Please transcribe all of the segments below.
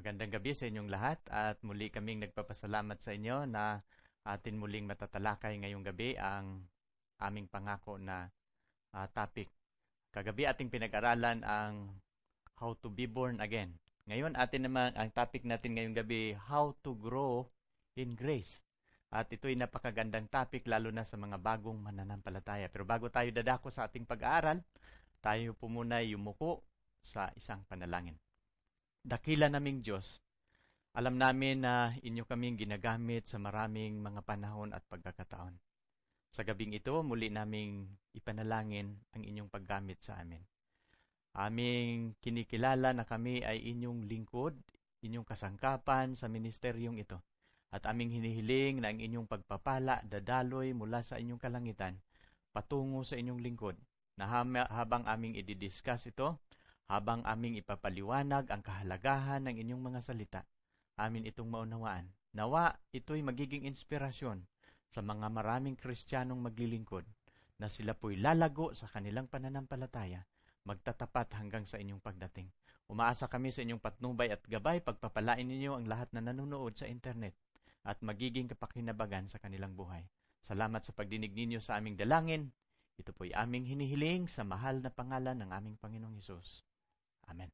Magandang gabi sa inyong lahat at muli kaming nagpapasalamat sa inyo na atin muling matatalakay ngayong gabi ang aming pangako na uh, topic. Kagabi ating pinag-aralan ang how to be born again. Ngayon atin naman ang topic natin ngayong gabi, how to grow in grace. At ito'y napakagandang topic lalo na sa mga bagong mananampalataya. Pero bago tayo dadako sa ating pag-aaral, tayo po muna yumuko sa isang panalangin dakila naming Diyos, alam namin na inyo kaming ginagamit sa maraming mga panahon at pagkakataon. Sa gabing ito, muli naming ipanalangin ang inyong paggamit sa amin. Aming kinikilala na kami ay inyong lingkod, inyong kasangkapan sa ministeryong ito. At aming hinihiling na ang inyong pagpapala dadaloy mula sa inyong kalangitan patungo sa inyong lingkod na habang aming i-discuss ito, habang aming ipapaliwanag ang kahalagahan ng inyong mga salita. Amin itong maunawaan. Nawa ito'y magiging inspirasyon sa mga maraming Kristiyanong maglilingkod na sila po'y lalago sa kanilang pananampalataya, magtatapat hanggang sa inyong pagdating. Umaasa kami sa inyong patnubay at gabay pagpapalain ninyo ang lahat na nanonood sa internet at magiging kapakinabagan sa kanilang buhay. Salamat sa pagdinig ninyo sa aming dalangin. Ito po'y aming hinihiling sa mahal na pangalan ng aming Panginoong Hesus. Amen.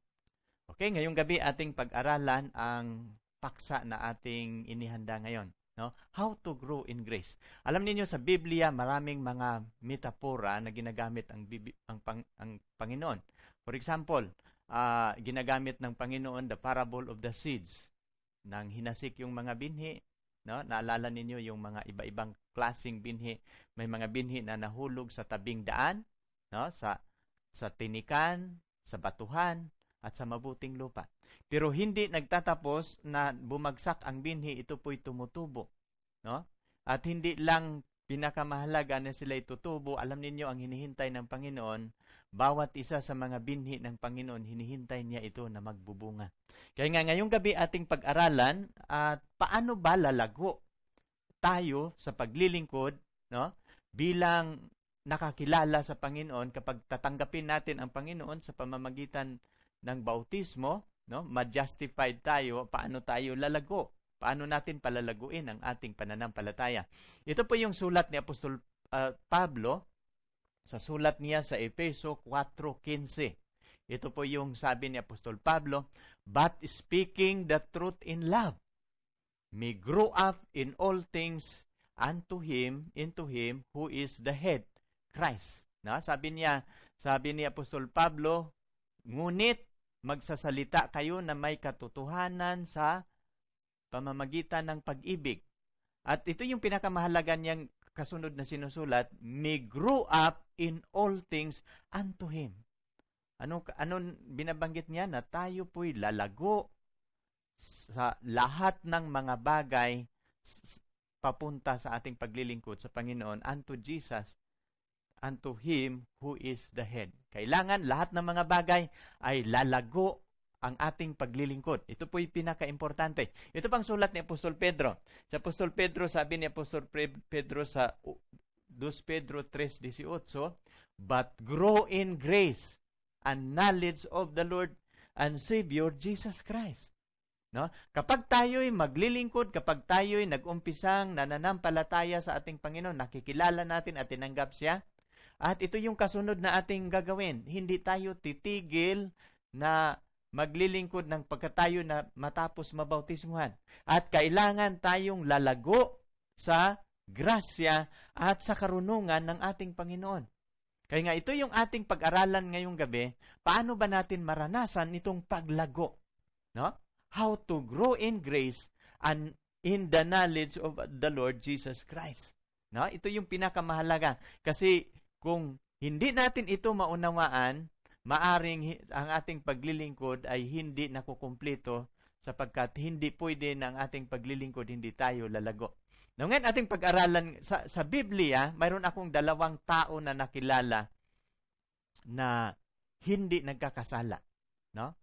Okay, ngayong gabi ating pag-aralan ang paksa na ating inihanda ngayon. No? How to grow in grace. Alam niyo sa Biblia, maraming mga metapora na ginagamit ang, Bibi, ang, pang, ang Panginoon. For example, uh, ginagamit ng Panginoon the parable of the seeds. Nang hinasik yung mga binhi, no? Naalala niyo yung mga iba-ibang klasing binhi. May mga binhi na nahulog sa tabing daan, no? Sa sa tinikan, sa batuhan, at sa mabuting lupa. Pero hindi nagtatapos na bumagsak ang binhi, ito po'y tumutubo. No? At hindi lang pinakamahalaga na sila itutubo, alam ninyo ang hinihintay ng Panginoon, bawat isa sa mga binhi ng Panginoon, hinihintay niya ito na magbubunga. Kaya nga ngayong gabi ating pag-aralan at paano ba lalago tayo sa paglilingkod no? bilang nakakilala sa Panginoon kapag tatanggapin natin ang Panginoon sa pamamagitan ng bautismo, no? Ma-justified tayo, paano tayo lalago? Paano natin palalaguin ang ating pananampalataya? Ito po yung sulat ni Apostol uh, Pablo sa sulat niya sa Efeso 4:15. Ito po yung sabi ni Apostol Pablo, but speaking the truth in love may grow up in all things unto him into him who is the head Christ. Na? Sabi niya, sabi ni Apostol Pablo, ngunit magsasalita kayo na may katotohanan sa pamamagitan ng pag-ibig. At ito yung pinakamahalaga niyang kasunod na sinusulat, may grow up in all things unto Him. Ano, ano binabanggit niya na tayo po'y lalago sa lahat ng mga bagay papunta sa ating paglilingkod sa Panginoon unto Jesus unto Him who is the head. Kailangan lahat ng mga bagay ay lalago ang ating paglilingkod. Ito po yung pinaka-importante. Ito pang sulat ni Apostol Pedro. Sa Apostol Pedro, sabi ni Apostol Pedro sa 2 Pedro 3.18, But grow in grace and knowledge of the Lord and Savior Jesus Christ. No? Kapag tayo'y maglilingkod, kapag tayo'y nag-umpisang nananampalataya sa ating Panginoon, nakikilala natin at tinanggap siya, at ito yung kasunod na ating gagawin. Hindi tayo titigil na maglilingkod ng pagkatayo na matapos mabautismuhan. At kailangan tayong lalago sa grasya at sa karunungan ng ating Panginoon. Kaya nga ito yung ating pag-aralan ngayong gabi, paano ba natin maranasan itong paglago? No? How to grow in grace and in the knowledge of the Lord Jesus Christ. No? Ito yung pinakamahalaga kasi kung hindi natin ito maunawaan, maaring ang ating paglilingkod ay hindi nakukumpleto sapagkat hindi pwede ng ating paglilingkod hindi tayo lalago. Now ngayon ating pag-aralan sa, sa Biblia, mayroon akong dalawang tao na nakilala na hindi nagkakasala, no?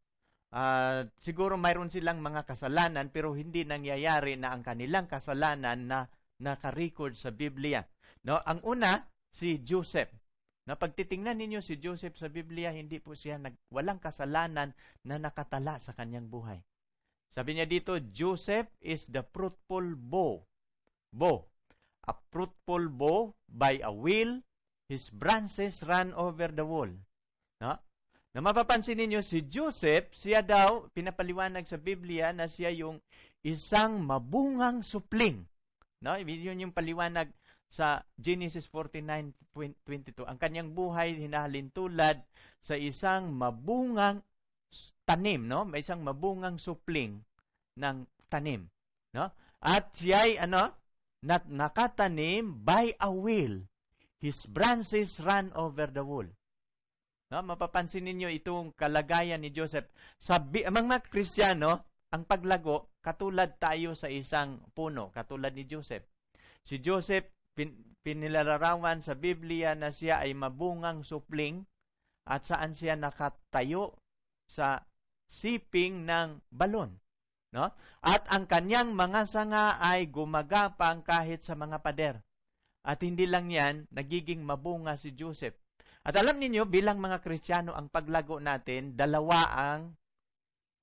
Uh, siguro mayroon silang mga kasalanan pero hindi nangyayari na ang kanilang kasalanan na nakarecord sa Biblia. No, ang una si Joseph. Na pagtitingnan ninyo si Joseph sa Biblia, hindi po siya nag, walang kasalanan na nakatala sa kanyang buhay. Sabi niya dito, Joseph is the fruitful bow. Bow. A fruitful bow by a will, his branches run over the wall. No? Na mapapansin ninyo, si Joseph, siya daw, pinapaliwanag sa Biblia na siya yung isang mabungang supling. No? Yun yung paliwanag sa Genesis 49:22. Ang kanyang buhay hinahalin tulad sa isang mabungang tanim, no? May isang mabungang supling ng tanim, no? At siya ay ano? Nat nakatanim by a will. His branches run over the wall. No? Mapapansin ninyo itong kalagayan ni Joseph. Sabi, amang mga Kristiyano, ang paglago, katulad tayo sa isang puno, katulad ni Joseph. Si Joseph pin, pinilalarawan sa Biblia na siya ay mabungang supling at saan siya nakatayo sa siping ng balon. No? At ang kanyang mga sanga ay gumagapang kahit sa mga pader. At hindi lang yan, nagiging mabunga si Joseph. At alam ninyo, bilang mga Kristiyano, ang paglago natin, dalawa ang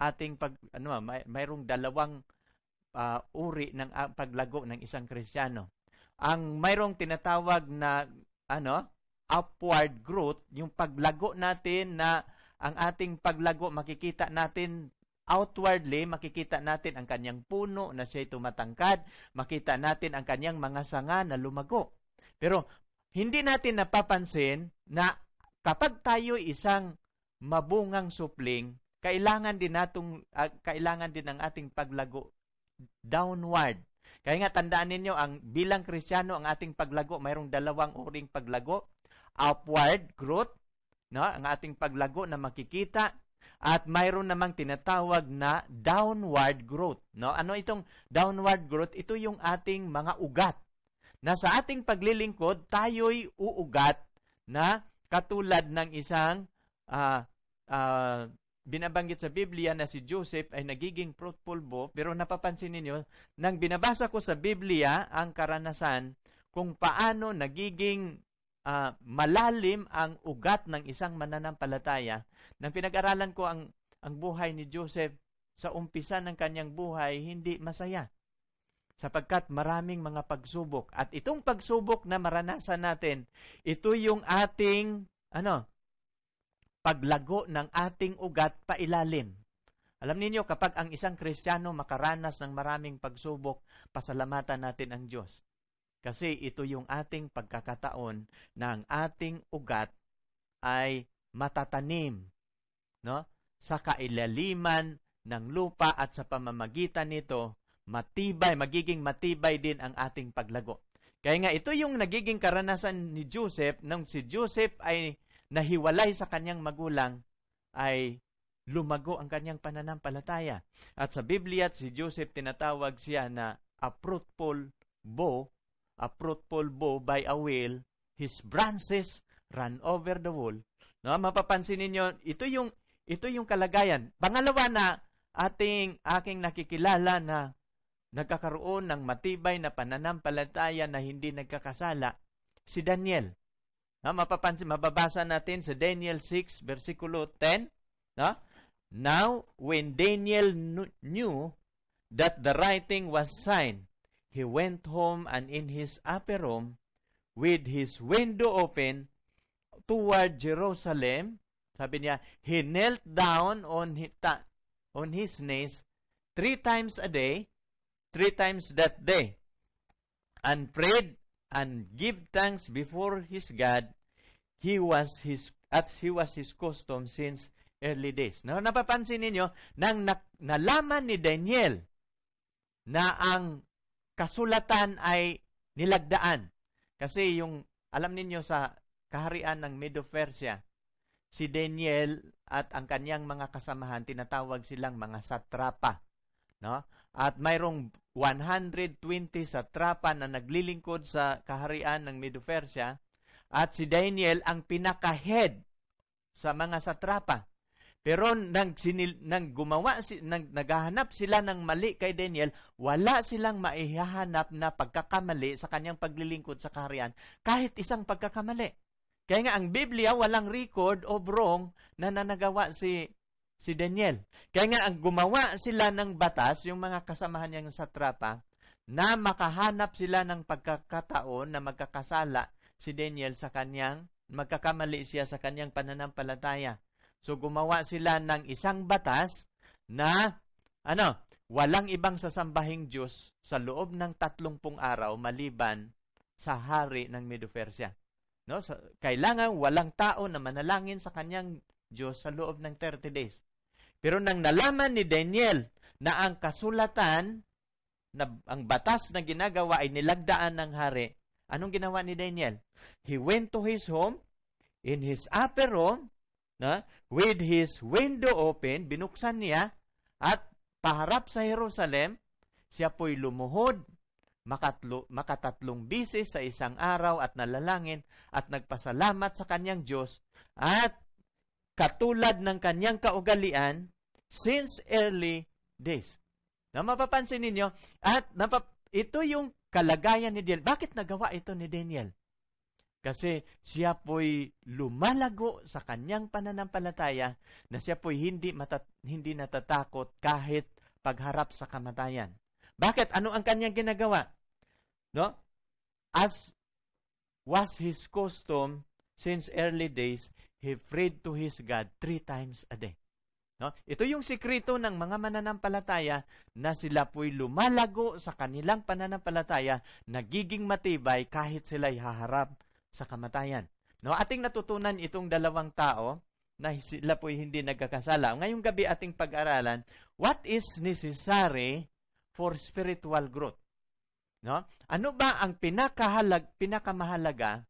ating pag ano may, mayroong dalawang uh, uri ng uh, paglago ng isang Kristiyano ang mayroong tinatawag na ano, upward growth, yung paglago natin na ang ating paglago makikita natin outwardly, makikita natin ang kanyang puno na siya'y tumatangkad, makita natin ang kanyang mga sanga na lumago. Pero hindi natin napapansin na kapag tayo isang mabungang supling, kailangan din natong uh, kailangan din ng ating paglago downward kaya nga tandaan ninyo, ang bilang Kristiyano, ang ating paglago, mayroong dalawang uring paglago. Upward growth, no? ang ating paglago na makikita, at mayroon namang tinatawag na downward growth. No? Ano itong downward growth? Ito yung ating mga ugat. Na sa ating paglilingkod, tayo'y uugat na katulad ng isang uh, uh, binabanggit sa Biblia na si Joseph ay nagiging fruitful pero napapansin ninyo, nang binabasa ko sa Biblia ang karanasan kung paano nagiging uh, malalim ang ugat ng isang mananampalataya, nang pinag-aralan ko ang, ang buhay ni Joseph sa umpisa ng kanyang buhay, hindi masaya. Sapagkat maraming mga pagsubok. At itong pagsubok na maranasan natin, ito yung ating, ano, paglago ng ating ugat pailalim. Alam niyo kapag ang isang Kristiyano makaranas ng maraming pagsubok, pasalamatan natin ang Diyos. Kasi ito yung ating pagkakataon na ang ating ugat ay matatanim no? sa kailaliman ng lupa at sa pamamagitan nito, matibay, magiging matibay din ang ating paglago. Kaya nga ito yung nagiging karanasan ni Joseph nung si Joseph ay nahiwalay sa kanyang magulang ay lumago ang kanyang pananampalataya. At sa Biblia, si Joseph tinatawag siya na a fruitful bow, a fruitful bow by a will, his branches run over the wall. No, mapapansin ninyo, ito yung ito yung kalagayan. Pangalawa na ating aking nakikilala na nagkakaroon ng matibay na pananampalataya na hindi nagkakasala si Daniel. No, mapapansin, mababasa natin sa Daniel 6, versikulo 10. No? Now, when Daniel knew that the writing was signed, he went home and in his upper room, with his window open, toward Jerusalem, sabi niya, he knelt down on his, on his knees three times a day, three times that day, and prayed and give thanks before his God, he was his at he was his custom since early days. No, napapansin ninyo, nang na, nalaman ni Daniel na ang kasulatan ay nilagdaan. Kasi yung, alam ninyo sa kaharian ng Medo Persia, si Daniel at ang kanyang mga kasamahan, tinatawag silang mga satrapa. No? At mayroong 120 sa trapa na naglilingkod sa kaharian ng Medo-Persia at si Daniel ang pinaka-head sa mga satrapa. Pero nang, sinil, nang gumawa, si, nang, naghahanap sila ng mali kay Daniel, wala silang maihahanap na pagkakamali sa kanyang paglilingkod sa kaharian, kahit isang pagkakamali. Kaya nga ang Biblia walang record of wrong na nanagawa si si Daniel. Kaya nga, ang gumawa sila ng batas, yung mga kasamahan niyang satrapa, na makahanap sila ng pagkakataon na magkakasala si Daniel sa kanyang, magkakamali siya sa kanyang pananampalataya. So, gumawa sila ng isang batas na, ano, walang ibang sasambahing Diyos sa loob ng tatlongpung araw maliban sa hari ng Medo-Persia. No? So, kailangan walang tao na manalangin sa kanyang Diyos sa loob ng 30 days. Pero nang nalaman ni Daniel na ang kasulatan, na ang batas na ginagawa ay nilagdaan ng hari, anong ginawa ni Daniel? He went to his home, in his upper room, na, with his window open, binuksan niya, at paharap sa Jerusalem, siya po'y lumuhod makatlo, makatatlong bisis sa isang araw at nalalangin at nagpasalamat sa kanyang Diyos at katulad ng kanyang kaugalian since early days. Na mapapansin ninyo, at napap ito yung kalagayan ni Daniel. Bakit nagawa ito ni Daniel? Kasi siya po'y lumalago sa kanyang pananampalataya na siya po'y hindi, matat- hindi natatakot kahit pagharap sa kamatayan. Bakit? Ano ang kanyang ginagawa? No? As was his custom since early days, he prayed to his God three times a day. No? Ito yung sikreto ng mga mananampalataya na sila po'y lumalago sa kanilang pananampalataya, nagiging matibay kahit sila'y haharap sa kamatayan. No, ating natutunan itong dalawang tao na sila po'y hindi nagkakasala. Ngayong gabi ating pag-aralan, what is necessary for spiritual growth? No? Ano ba ang pinakahalag, pinakamahalaga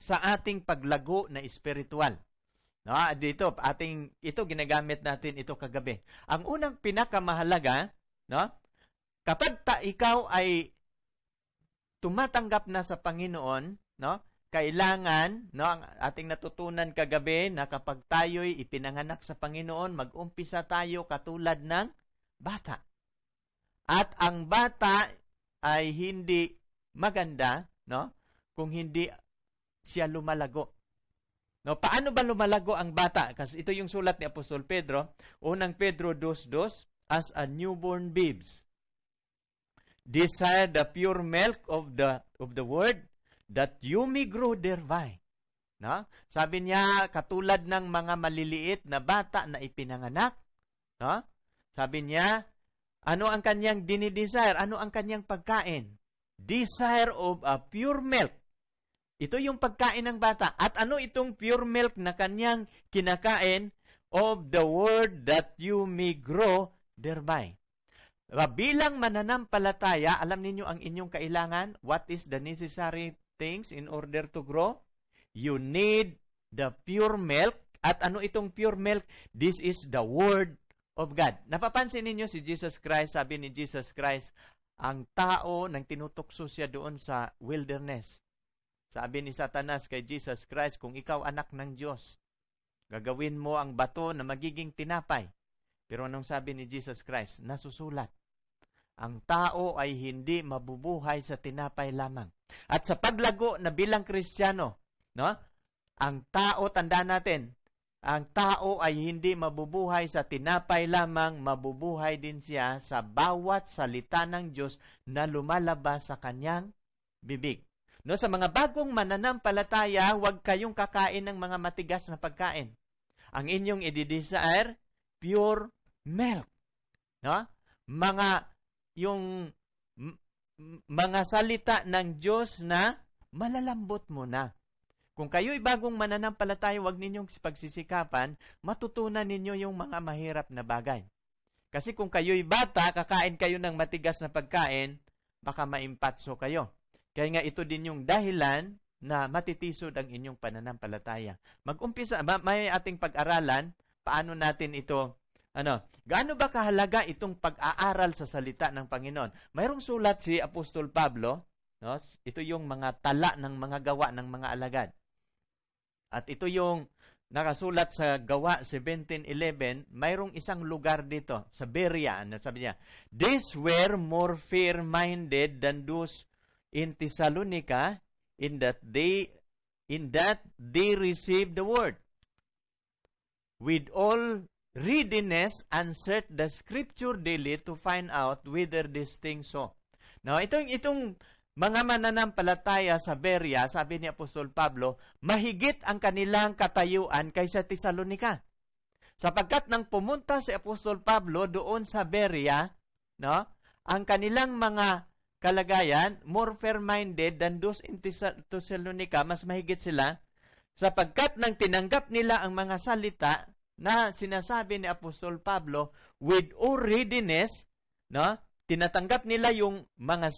sa ating paglago na espiritual. No, dito ating ito ginagamit natin ito kagabi. Ang unang pinakamahalaga, no? Kapag ta, ikaw ay tumatanggap na sa Panginoon, no? Kailangan, no, ang ating natutunan kagabi na kapag tayo'y ipinanganak sa Panginoon, mag-umpisa tayo katulad ng bata. At ang bata ay hindi maganda, no? Kung hindi siya lumalago. No, paano ba lumalago ang bata? Kasi ito yung sulat ni Apostol Pedro, unang Pedro 2:2, as a newborn babes. Desire the pure milk of the of the word that you may grow thereby. No? Sabi niya, katulad ng mga maliliit na bata na ipinanganak, no? Sabi niya, ano ang kanyang dinidesire? Ano ang kanyang pagkain? Desire of a pure milk ito yung pagkain ng bata. At ano itong pure milk na kanyang kinakain? Of the word that you may grow thereby. Bilang mananampalataya, alam ninyo ang inyong kailangan? What is the necessary things in order to grow? You need the pure milk. At ano itong pure milk? This is the word of God. Napapansin ninyo si Jesus Christ, sabi ni Jesus Christ, ang tao nang tinutukso siya doon sa wilderness sabi ni Satanas kay Jesus Christ, kung ikaw anak ng Diyos, gagawin mo ang bato na magiging tinapay. Pero anong sabi ni Jesus Christ? Nasusulat. Ang tao ay hindi mabubuhay sa tinapay lamang. At sa paglago na bilang Kristiyano, no? Ang tao, tanda natin, ang tao ay hindi mabubuhay sa tinapay lamang, mabubuhay din siya sa bawat salita ng Diyos na lumalabas sa kanyang bibig. No, sa mga bagong mananampalataya, huwag kayong kakain ng mga matigas na pagkain. Ang inyong i-desire, pure milk. No? Mga yung m- mga salita ng Diyos na malalambot mo na. Kung kayo'y bagong mananampalataya, huwag ninyong pagsisikapan, matutunan ninyo yung mga mahirap na bagay. Kasi kung kayo'y bata, kakain kayo ng matigas na pagkain, baka maimpatso kayo. Kaya nga ito din yung dahilan na matitisod ang inyong pananampalataya. Mag-umpisa, may ating pag-aralan, paano natin ito, ano, gaano ba kahalaga itong pag-aaral sa salita ng Panginoon? Mayroong sulat si Apostol Pablo, no? ito yung mga tala ng mga gawa ng mga alagad. At ito yung nakasulat sa gawa 17.11, mayroong isang lugar dito, sa Beria, ano sabi niya, These were more fair-minded than those in Thessalonica in that they in that they received the word with all readiness and search the scripture daily to find out whether this thing so. Now, itong, itong mga mananampalataya sa Beria, sabi ni Apostol Pablo, mahigit ang kanilang katayuan kaysa Tesalonika. Sapagkat nang pumunta si Apostol Pablo doon sa Beria, no, ang kanilang mga kalagayan, more fair-minded than those in Thessalonica, mas mahigit sila, sapagkat nang tinanggap nila ang mga salita na sinasabi ni Apostol Pablo with all readiness, no? tinatanggap nila yung mga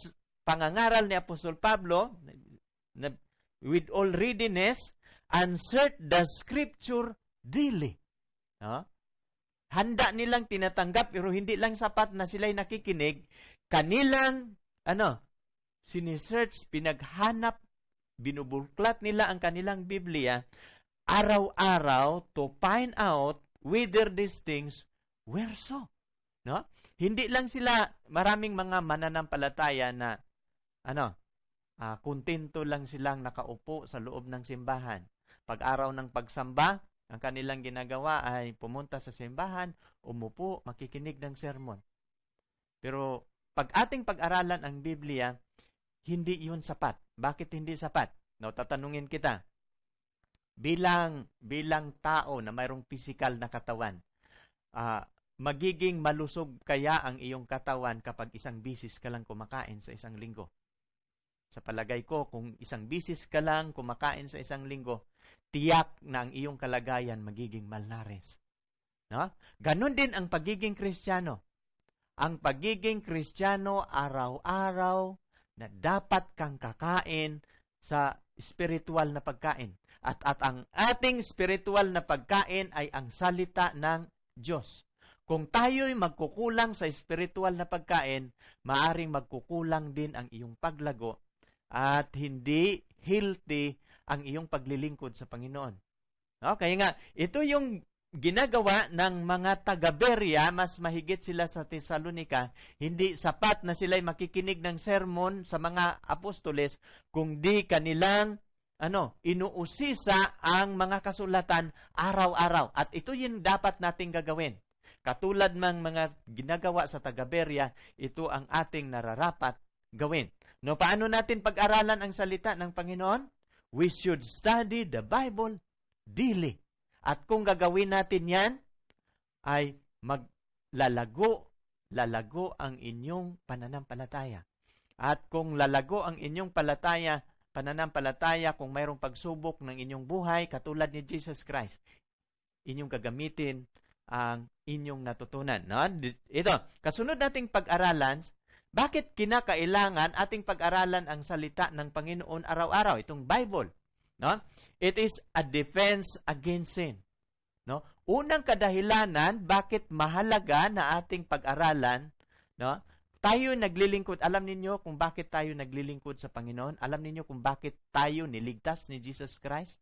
pangangaral ni Apostol Pablo na, with all readiness and search the scripture daily. No? Handa nilang tinatanggap pero hindi lang sapat na sila'y nakikinig, kanilang ano, sinisearch, pinaghanap, binubuklat nila ang kanilang Biblia araw-araw to find out whether these things were so. No? Hindi lang sila maraming mga mananampalataya na ano, uh, kontento lang silang nakaupo sa loob ng simbahan. Pag araw ng pagsamba, ang kanilang ginagawa ay pumunta sa simbahan, umupo, makikinig ng sermon. Pero pag ating pag-aralan ang Biblia, hindi yun sapat. Bakit hindi sapat? No, tatanungin kita. Bilang bilang tao na mayroong physical na katawan, uh, magiging malusog kaya ang iyong katawan kapag isang bisis ka lang kumakain sa isang linggo. Sa palagay ko, kung isang bisis ka lang kumakain sa isang linggo, tiyak na ang iyong kalagayan magiging malnares. No? Ganon din ang pagiging kristyano ang pagiging kristyano araw-araw na dapat kang kakain sa spiritual na pagkain. At, at ang ating spiritual na pagkain ay ang salita ng Diyos. Kung tayo'y magkukulang sa spiritual na pagkain, maaring magkukulang din ang iyong paglago at hindi healthy ang iyong paglilingkod sa Panginoon. Okay Kaya nga, ito yung ginagawa ng mga taga-Beria, mas mahigit sila sa Tesalonika, hindi sapat na sila'y makikinig ng sermon sa mga apostoles kung di kanilang ano, inuusisa ang mga kasulatan araw-araw. At ito yung dapat nating gagawin. Katulad ng mga ginagawa sa taga-Beria, ito ang ating nararapat gawin. No, paano natin pag-aralan ang salita ng Panginoon? We should study the Bible daily. At kung gagawin natin yan, ay maglalago, lalago ang inyong pananampalataya. At kung lalago ang inyong palataya, pananampalataya, kung mayroong pagsubok ng inyong buhay, katulad ni Jesus Christ, inyong gagamitin ang inyong natutunan. No? Ito, kasunod nating pag-aralan, bakit kinakailangan ating pag-aralan ang salita ng Panginoon araw-araw, itong Bible? No? It is a defense against sin. No? Unang kadahilanan bakit mahalaga na ating pag-aralan, no? Tayo naglilingkod. Alam ninyo kung bakit tayo naglilingkod sa Panginoon? Alam ninyo kung bakit tayo niligtas ni Jesus Christ?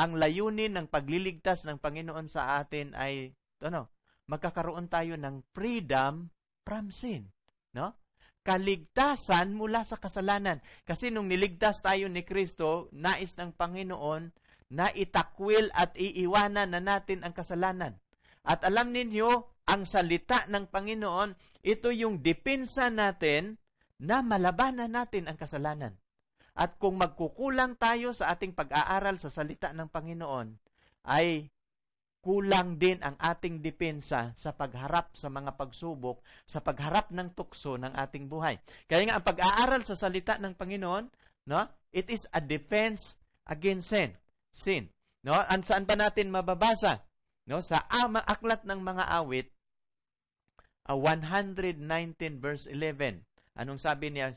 Ang layunin ng pagliligtas ng Panginoon sa atin ay ano, magkakaroon tayo ng freedom from sin, no? kaligtasan mula sa kasalanan. Kasi nung niligtas tayo ni Kristo, nais ng Panginoon na itakwil at iiwanan na natin ang kasalanan. At alam ninyo, ang salita ng Panginoon, ito yung depensa natin na malabanan natin ang kasalanan. At kung magkukulang tayo sa ating pag-aaral sa salita ng Panginoon, ay kulang din ang ating depensa sa pagharap sa mga pagsubok, sa pagharap ng tukso ng ating buhay. Kaya nga ang pag-aaral sa salita ng Panginoon, no? It is a defense against sin. Sin. No? An saan pa natin mababasa? No? Sa ama, aklat ng mga awit, uh, 119 verse 11. Anong sabi niya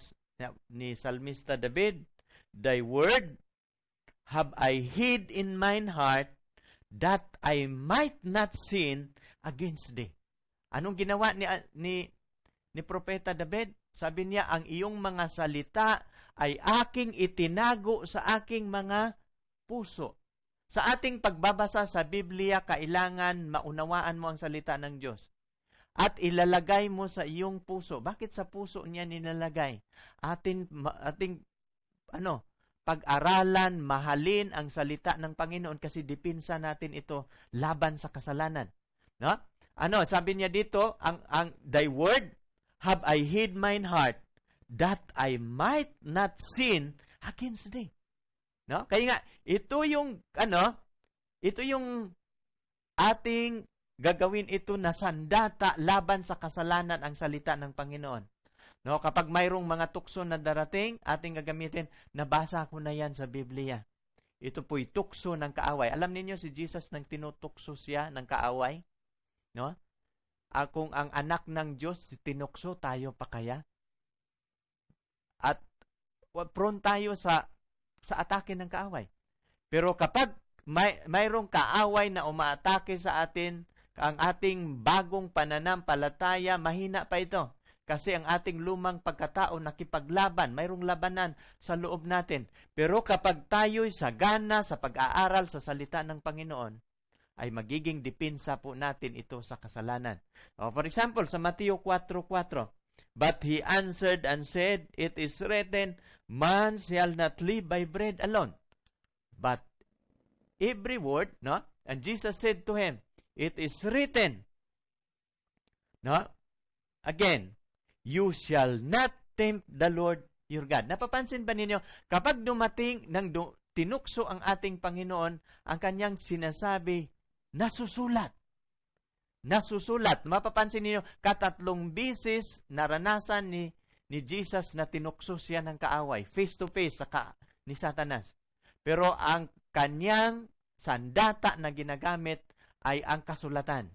ni Salmista David? Thy word have I hid in mine heart that I might not sin against thee. Anong ginawa ni, ni, ni Propeta David? Sabi niya, ang iyong mga salita ay aking itinago sa aking mga puso. Sa ating pagbabasa sa Biblia, kailangan maunawaan mo ang salita ng Diyos. At ilalagay mo sa iyong puso. Bakit sa puso niya nilalagay? Atin, ating, ano, pag-aralan, mahalin ang salita ng Panginoon kasi dipinsa natin ito laban sa kasalanan. No? Ano, sabi niya dito, ang, ang thy word have I hid mine heart that I might not sin against thee. No? Kaya nga, ito yung, ano, ito yung ating gagawin ito na sandata laban sa kasalanan ang salita ng Panginoon. No, kapag mayroong mga tukso na darating, ating gagamitin, nabasa ko na yan sa Biblia. Ito po'y tukso ng kaaway. Alam ninyo si Jesus nang tinutukso siya ng kaaway? No? Ah, kung ang anak ng Diyos tinukso, tayo pa kaya? At prone tayo sa sa atake ng kaaway. Pero kapag may, mayroong kaaway na umaatake sa atin, ang ating bagong pananampalataya, mahina pa ito. Kasi ang ating lumang pagkatao nakipaglaban, mayroong labanan sa loob natin. Pero kapag tayo'y sagana sa pag-aaral sa salita ng Panginoon, ay magiging dipinsa po natin ito sa kasalanan. O, for example, sa Mateo 4.4, But he answered and said, It is written, Man shall not live by bread alone, but every word, no? And Jesus said to him, It is written, no? Again, you shall not tempt the Lord your God. Napapansin ba ninyo, kapag dumating nang du- tinukso ang ating Panginoon, ang kanyang sinasabi, nasusulat. Nasusulat. Mapapansin ninyo, katatlong bisis naranasan ni, ni Jesus na tinukso siya ng kaaway, face to face sa ka, ni Satanas. Pero ang kanyang sandata na ginagamit ay ang kasulatan.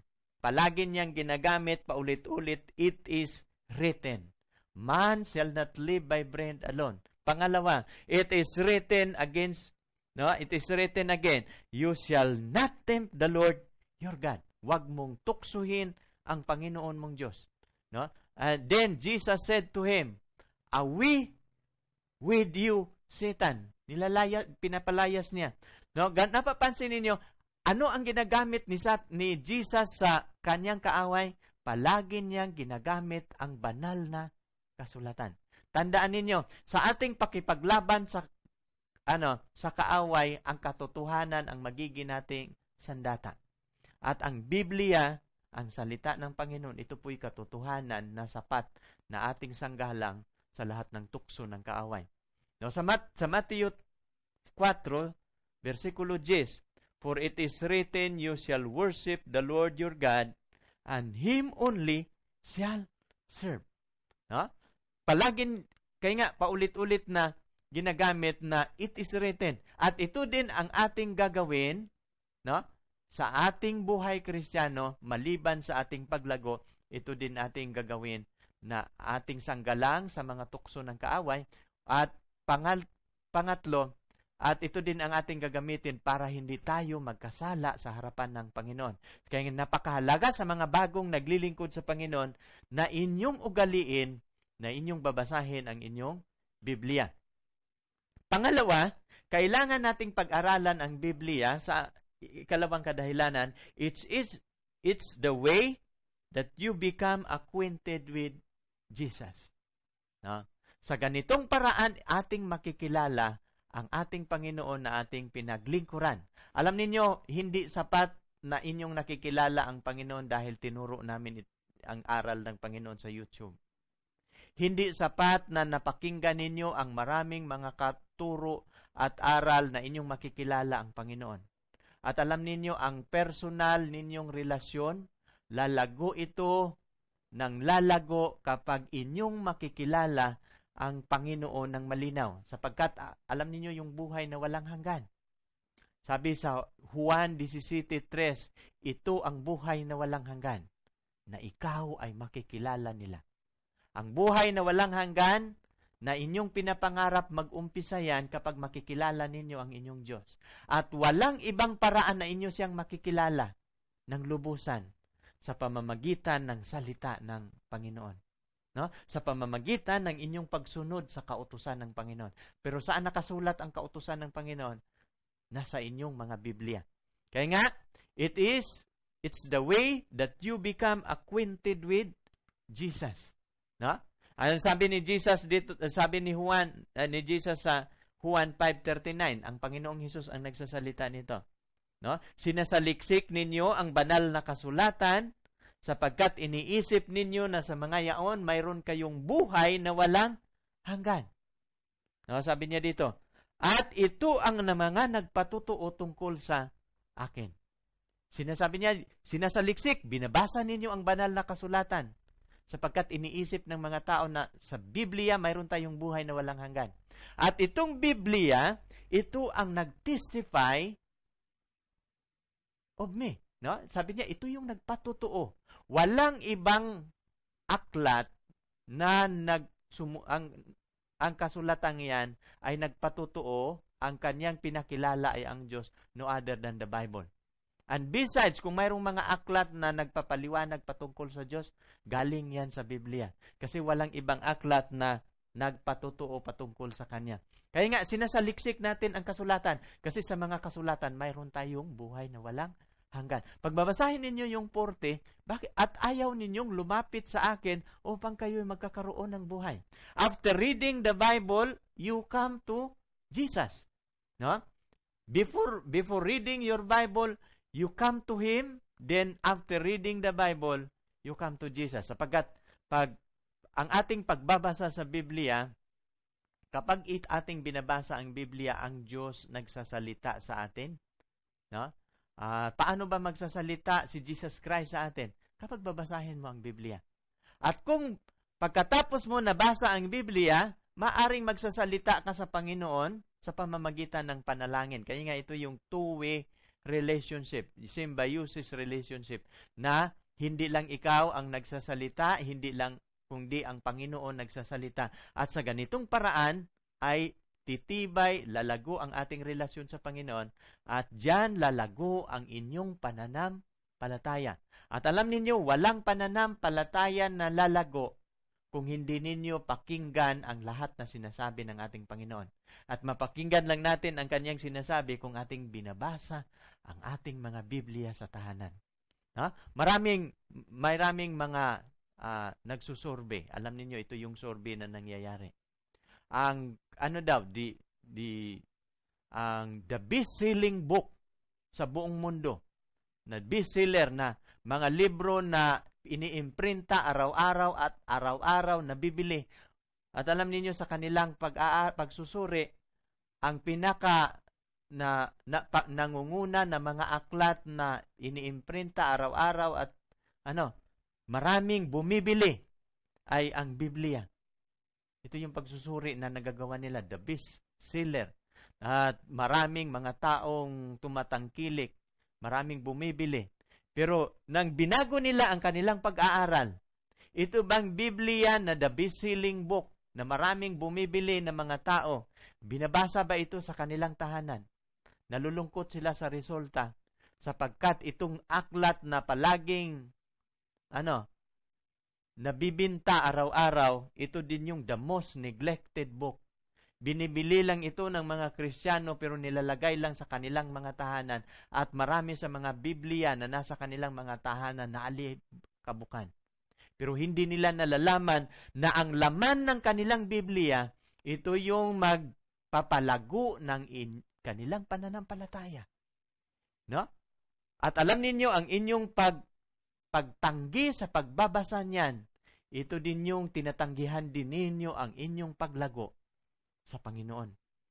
Palagi niyang ginagamit paulit-ulit, it is written, Man shall not live by bread alone. Pangalawa, it is written against, no? It is written again, you shall not tempt the Lord your God. Huwag mong tuksuhin ang Panginoon mong Diyos. No? And uh, then Jesus said to him, Are we with you, Satan. Nilalaya, pinapalayas niya. No? Napapansin ninyo, ano ang ginagamit ni, Sat, ni Jesus sa kanyang kaaway? palagi niyang ginagamit ang banal na kasulatan. Tandaan ninyo, sa ating pakipaglaban sa ano, sa kaaway ang katotohanan ang magiging nating sandata. At ang Biblia, ang salita ng Panginoon, ito po'y katotohanan na sapat na ating sanggalang sa lahat ng tukso ng kaaway. No, sa, Mat- sa Matthew 4, versikulo 10, For it is written, You shall worship the Lord your God, and Him only shall serve. No? Palagin, kaya nga, paulit-ulit na ginagamit na it is written. At ito din ang ating gagawin no? sa ating buhay kristyano, maliban sa ating paglago, ito din ating gagawin na ating sanggalang sa mga tukso ng kaaway. At pangal, pangatlo, at ito din ang ating gagamitin para hindi tayo magkasala sa harapan ng Panginoon. Kaya napakahalaga sa mga bagong naglilingkod sa Panginoon na inyong ugaliin, na inyong babasahin ang inyong Biblia. Pangalawa, kailangan nating pag-aralan ang Biblia sa ikalawang kadahilanan. It's, it's, it's the way that you become acquainted with Jesus. No? Sa ganitong paraan, ating makikilala ang ating Panginoon na ating pinaglingkuran. Alam ninyo, hindi sapat na inyong nakikilala ang Panginoon dahil tinuro namin it- ang aral ng Panginoon sa YouTube. Hindi sapat na napakinggan ninyo ang maraming mga katuro at aral na inyong makikilala ang Panginoon. At alam ninyo, ang personal ninyong relasyon, lalago ito ng lalago kapag inyong makikilala ang Panginoon ng malinaw. Sapagkat ah, alam niyo yung buhay na walang hanggan. Sabi sa Juan 17.3, ito ang buhay na walang hanggan, na ikaw ay makikilala nila. Ang buhay na walang hanggan, na inyong pinapangarap mag-umpisa yan kapag makikilala ninyo ang inyong Diyos. At walang ibang paraan na inyo siyang makikilala ng lubusan sa pamamagitan ng salita ng Panginoon no? Sa pamamagitan ng inyong pagsunod sa kautusan ng Panginoon. Pero saan nakasulat ang kautusan ng Panginoon? Nasa inyong mga Biblia. Kaya nga, it is it's the way that you become acquainted with Jesus, no? Ano sabi ni Jesus dito, sabi ni Juan, uh, ni Jesus sa Juan 5:39, ang Panginoong Hesus ang nagsasalita nito, no? Sinasaliksik ninyo ang banal na kasulatan sapagkat iniisip ninyo na sa mga yaon mayroon kayong buhay na walang hanggan. No, sabi niya dito, at ito ang na mga nagpatutuo tungkol sa akin. Sinasabi niya, sinasaliksik, binabasa ninyo ang banal na kasulatan sapagkat iniisip ng mga tao na sa Biblia mayroon tayong buhay na walang hanggan. At itong Biblia, ito ang nagtestify of me. No? Sabi niya, ito yung nagpatutuo walang ibang aklat na nag ang, ang kasulatan yan ay nagpatutuo ang kanyang pinakilala ay ang Diyos no other than the Bible. And besides, kung mayroong mga aklat na nagpapaliwanag patungkol sa Diyos, galing yan sa Biblia. Kasi walang ibang aklat na nagpatutuo patungkol sa Kanya. Kaya nga, sinasaliksik natin ang kasulatan. Kasi sa mga kasulatan, mayroon tayong buhay na walang hanggan. Pagbabasahin ninyo yung 40, bakit at ayaw ninyong lumapit sa akin upang kayo'y magkakaroon ng buhay. After reading the Bible, you come to Jesus. No? Before before reading your Bible, you come to him, then after reading the Bible, you come to Jesus. Sapagkat pag ang ating pagbabasa sa Biblia, kapag it ating binabasa ang Biblia, ang Diyos nagsasalita sa atin, no? Uh, paano ba magsasalita si Jesus Christ sa atin? Kapag babasahin mo ang Biblia. At kung pagkatapos mo nabasa ang Biblia, maaring magsasalita ka sa Panginoon sa pamamagitan ng panalangin. Kaya nga ito yung two-way relationship, symbiosis relationship, na hindi lang ikaw ang nagsasalita, hindi lang kundi ang Panginoon nagsasalita. At sa ganitong paraan ay titibay, lalago ang ating relasyon sa Panginoon at diyan lalago ang inyong pananam palataya. At alam ninyo, walang pananampalataya na lalago kung hindi ninyo pakinggan ang lahat na sinasabi ng ating Panginoon. At mapakinggan lang natin ang kanyang sinasabi kung ating binabasa ang ating mga Biblia sa tahanan. Ha? Maraming, maraming mga uh, ah, nagsusurvey. Alam ninyo, ito yung survey na nangyayari. Ang ano daw, di di ang the best-selling book sa buong mundo. Na bestseller na mga libro na iniimprinta araw-araw at araw-araw na bibili. At alam niyo sa kanilang pag pagsusuri, ang pinaka na, na pa, nangunguna na mga aklat na iniimprinta araw-araw at ano, maraming bumibili ay ang Biblia. Ito yung pagsusuri na nagagawa nila, the best seller. At maraming mga taong tumatangkilik, maraming bumibili. Pero nang binago nila ang kanilang pag-aaral, ito bang Biblia na the best-selling book na maraming bumibili ng mga tao, binabasa ba ito sa kanilang tahanan? Nalulungkot sila sa resulta sapagkat itong aklat na palaging ano, nabibinta araw-araw, ito din yung the most neglected book. Binibili lang ito ng mga Kristiyano pero nilalagay lang sa kanilang mga tahanan at marami sa mga Biblia na nasa kanilang mga tahanan na alikabukan. Pero hindi nila nalalaman na ang laman ng kanilang Biblia, ito yung magpapalago ng in- kanilang pananampalataya. No? At alam ninyo, ang inyong pag pagtanggi sa pagbabasa niyan, ito din yung tinatanggihan din ninyo ang inyong paglago sa Panginoon.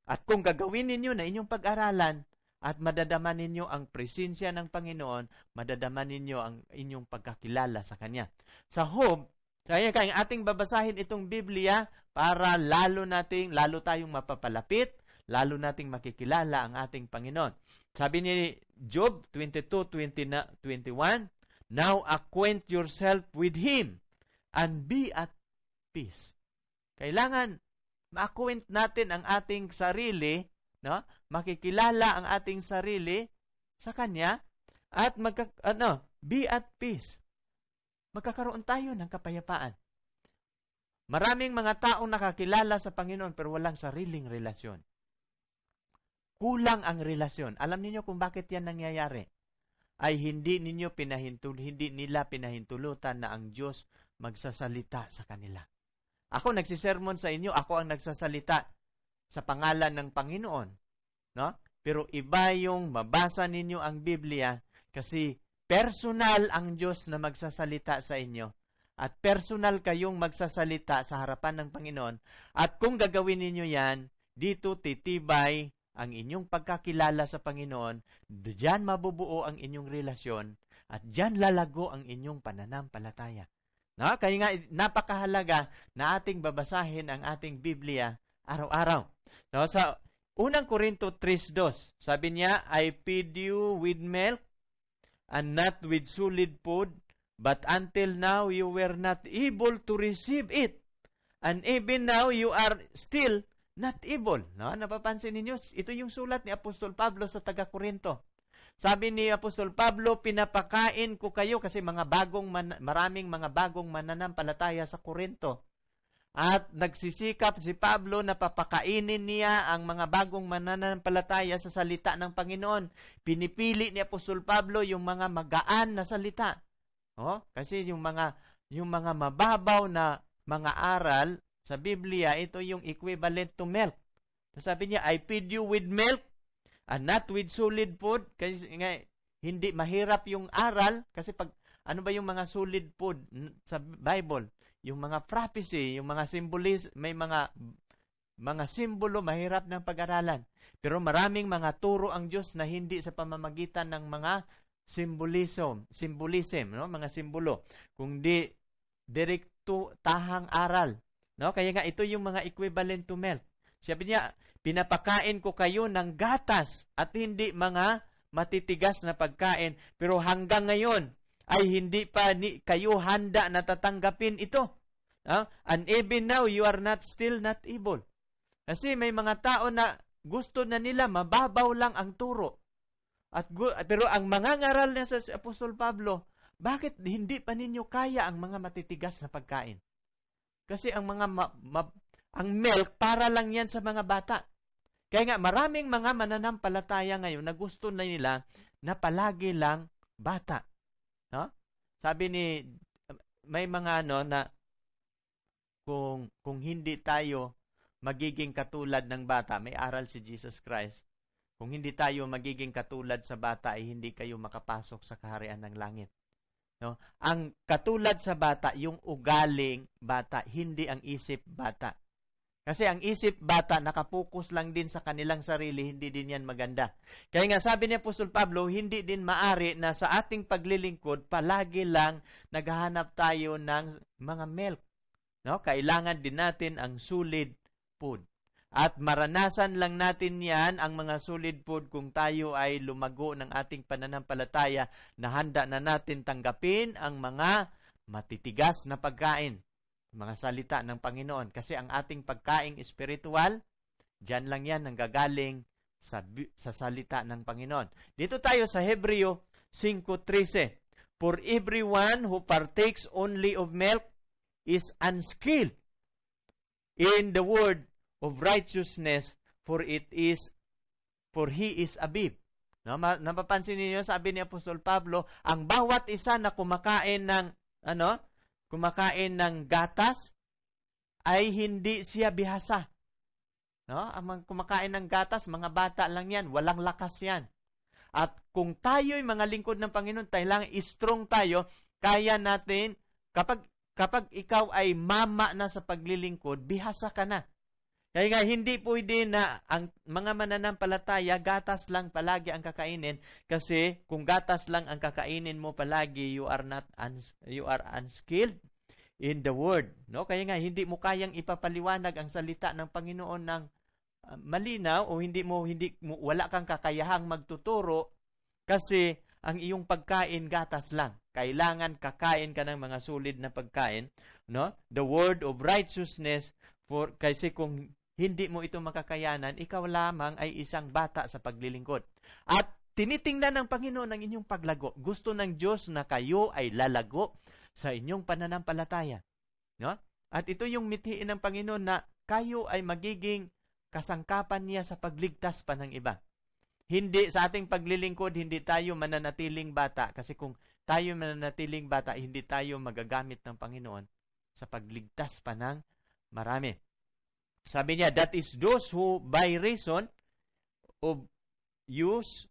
At kung gagawin ninyo na inyong pag-aralan at madadaman ninyo ang presensya ng Panginoon, madadaman ninyo ang inyong pagkakilala sa Kanya. Sa Hope, kaya kaya ating babasahin itong Biblia para lalo nating, lalo tayong mapapalapit, lalo nating makikilala ang ating Panginoon. Sabi ni Job 22, 20 na, 21, Now acquaint yourself with Him and be at peace. Kailangan ma-acquaint natin ang ating sarili, no? makikilala ang ating sarili sa Kanya at magka, ano, be at peace. Magkakaroon tayo ng kapayapaan. Maraming mga taong nakakilala sa Panginoon pero walang sariling relasyon. Kulang ang relasyon. Alam niyo kung bakit yan nangyayari? ay hindi ninyo pinahintul, hindi nila pinahintulutan na ang Diyos magsasalita sa kanila. Ako nagsisermon sa inyo, ako ang nagsasalita sa pangalan ng Panginoon. No? Pero iba yung mabasa ninyo ang Biblia kasi personal ang Diyos na magsasalita sa inyo at personal kayong magsasalita sa harapan ng Panginoon at kung gagawin ninyo yan, dito titibay ang inyong pagkakilala sa Panginoon, diyan mabubuo ang inyong relasyon at diyan lalago ang inyong pananampalataya. No? Kaya nga napakahalaga na ating babasahin ang ating Biblia araw-araw. No? Sa unang Korinto 3:2, sabi niya, I feed you with milk and not with solid food, but until now you were not able to receive it. And even now you are still not evil. No? Napapansin ninyo, ito yung sulat ni Apostol Pablo sa taga Corinto. Sabi ni Apostol Pablo, pinapakain ko kayo kasi mga bagong man, maraming mga bagong mananampalataya sa Corinto. At nagsisikap si Pablo na papakainin niya ang mga bagong mananampalataya sa salita ng Panginoon. Pinipili ni Apostol Pablo yung mga magaan na salita. Oh, kasi yung mga yung mga mababaw na mga aral sa Biblia, ito yung equivalent to milk. sabi niya, I feed you with milk and not with solid food. Kasi nga, hindi mahirap yung aral kasi pag ano ba yung mga solid food sa Bible? Yung mga prophecy, yung mga symbolis, may mga mga simbolo mahirap ng pag-aralan. Pero maraming mga turo ang Diyos na hindi sa pamamagitan ng mga symbolism, symbolism, no? mga simbolo, kundi direkto tahang aral No? Kaya nga ito yung mga equivalent to milk. Sabi niya, pinapakain ko kayo ng gatas at hindi mga matitigas na pagkain. Pero hanggang ngayon ay hindi pa ni, kayo handa na tatanggapin ito. No? and even now, you are not still not able. Kasi may mga tao na gusto na nila mababaw lang ang turo. At, pero ang mga ngaral na sa Apostol Pablo, bakit hindi pa ninyo kaya ang mga matitigas na pagkain? Kasi ang mga ma- ma- ang milk para lang 'yan sa mga bata. Kaya nga maraming mga mananampalataya ngayon na gusto na nila na palagi lang bata. No? Sabi ni may mga ano na kung kung hindi tayo magiging katulad ng bata, may aral si Jesus Christ. Kung hindi tayo magiging katulad sa bata ay hindi kayo makapasok sa kaharian ng langit. No? Ang katulad sa bata, yung ugaling bata, hindi ang isip bata. Kasi ang isip bata, nakapokus lang din sa kanilang sarili, hindi din yan maganda. Kaya nga sabi ni Apostol Pablo, hindi din maari na sa ating paglilingkod, palagi lang naghahanap tayo ng mga milk. No? Kailangan din natin ang solid food. At maranasan lang natin yan ang mga solid food kung tayo ay lumago ng ating pananampalataya na handa na natin tanggapin ang mga matitigas na pagkain. Mga salita ng Panginoon. Kasi ang ating pagkain espiritual, dyan lang yan nanggagaling sa, sa salita ng Panginoon. Dito tayo sa Hebreo 5.13. For everyone who partakes only of milk is unskilled in the word of righteousness for it is for he is abib. No, napapansin niyo sabi ni Apostol Pablo, ang bawat isa na kumakain ng ano, kumakain ng gatas ay hindi siya bihasa. No? Ang kumakain ng gatas, mga bata lang 'yan, walang lakas 'yan. At kung tayo'y mga lingkod ng Panginoon, kailangan strong tayo, kaya natin kapag kapag ikaw ay mama na sa paglilingkod, bihasa ka na. Kaya nga, hindi pwede na ang mga mananampalataya, gatas lang palagi ang kakainin. Kasi kung gatas lang ang kakainin mo palagi, you are not uns- you are unskilled in the word. No? Kaya nga, hindi mo kayang ipapaliwanag ang salita ng Panginoon ng uh, malinaw o hindi mo hindi mo, wala kang kakayahang magtuturo kasi ang iyong pagkain gatas lang. Kailangan kakain ka ng mga solid na pagkain, no? The word of righteousness For kasi kung hindi mo ito makakayanan, ikaw lamang ay isang bata sa paglilingkod. At tinitingnan ng Panginoon ang inyong paglago. Gusto ng Diyos na kayo ay lalago sa inyong pananampalataya. No? At ito yung mithiin ng Panginoon na kayo ay magiging kasangkapan niya sa pagligtas pa ng iba. Hindi sa ating paglilingkod, hindi tayo mananatiling bata kasi kung tayo mananatiling bata, hindi tayo magagamit ng Panginoon sa pagligtas pa ng marami. Sabi niya, that is those who by reason of use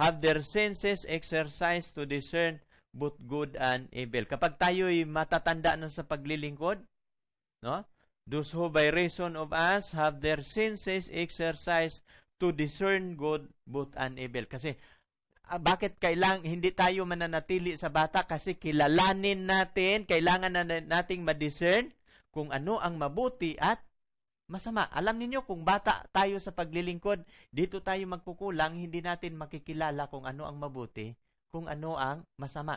have their senses exercised to discern both good and evil. Kapag tayo'y matatanda na sa paglilingkod, no? Those who by reason of us have their senses exercised to discern good, both and evil. Kasi ah, bakit kailang hindi tayo mananatili sa bata kasi kilalanin natin, kailangan na nating ma-discern kung ano ang mabuti at masama. Alam niyo kung bata tayo sa paglilingkod, dito tayo magkukulang, hindi natin makikilala kung ano ang mabuti, kung ano ang masama.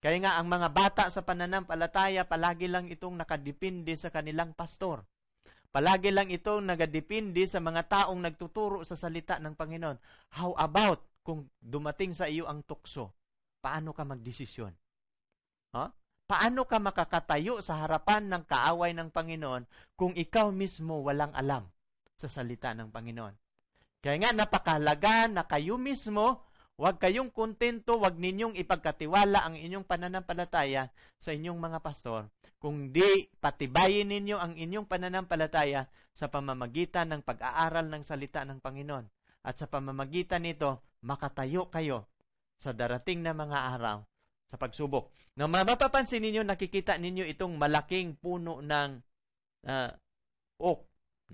Kaya nga ang mga bata sa pananampalataya, palagi lang itong nakadepende sa kanilang pastor. Palagi lang itong nagadepende sa mga taong nagtuturo sa salita ng Panginoon. How about kung dumating sa iyo ang tukso? Paano ka magdesisyon? Huh? Paano ka makakatayo sa harapan ng kaaway ng Panginoon kung ikaw mismo walang alam sa salita ng Panginoon? Kaya nga napakalaga na kayo mismo, huwag kayong kontento, huwag ninyong ipagkatiwala ang inyong pananampalataya sa inyong mga pastor, kung di patibayin ninyo ang inyong pananampalataya sa pamamagitan ng pag-aaral ng salita ng Panginoon. At sa pamamagitan nito, makatayo kayo sa darating na mga araw sa pagsubok. Na mapapansin ninyo, nakikita ninyo itong malaking puno ng uh, oak,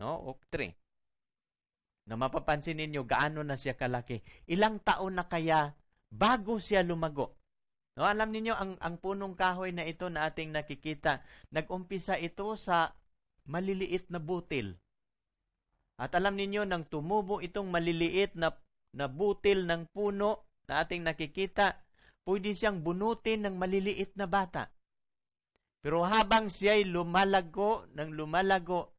no? Oak tree. Na mapapansin ninyo gaano na siya kalaki. Ilang taon na kaya bago siya lumago. No, alam niyo ang ang punong kahoy na ito na ating nakikita, nag-umpisa ito sa maliliit na butil. At alam niyo nang tumubo itong maliliit na na butil ng puno na ating nakikita, pwede siyang bunutin ng maliliit na bata. Pero habang siya'y lumalago ng lumalago,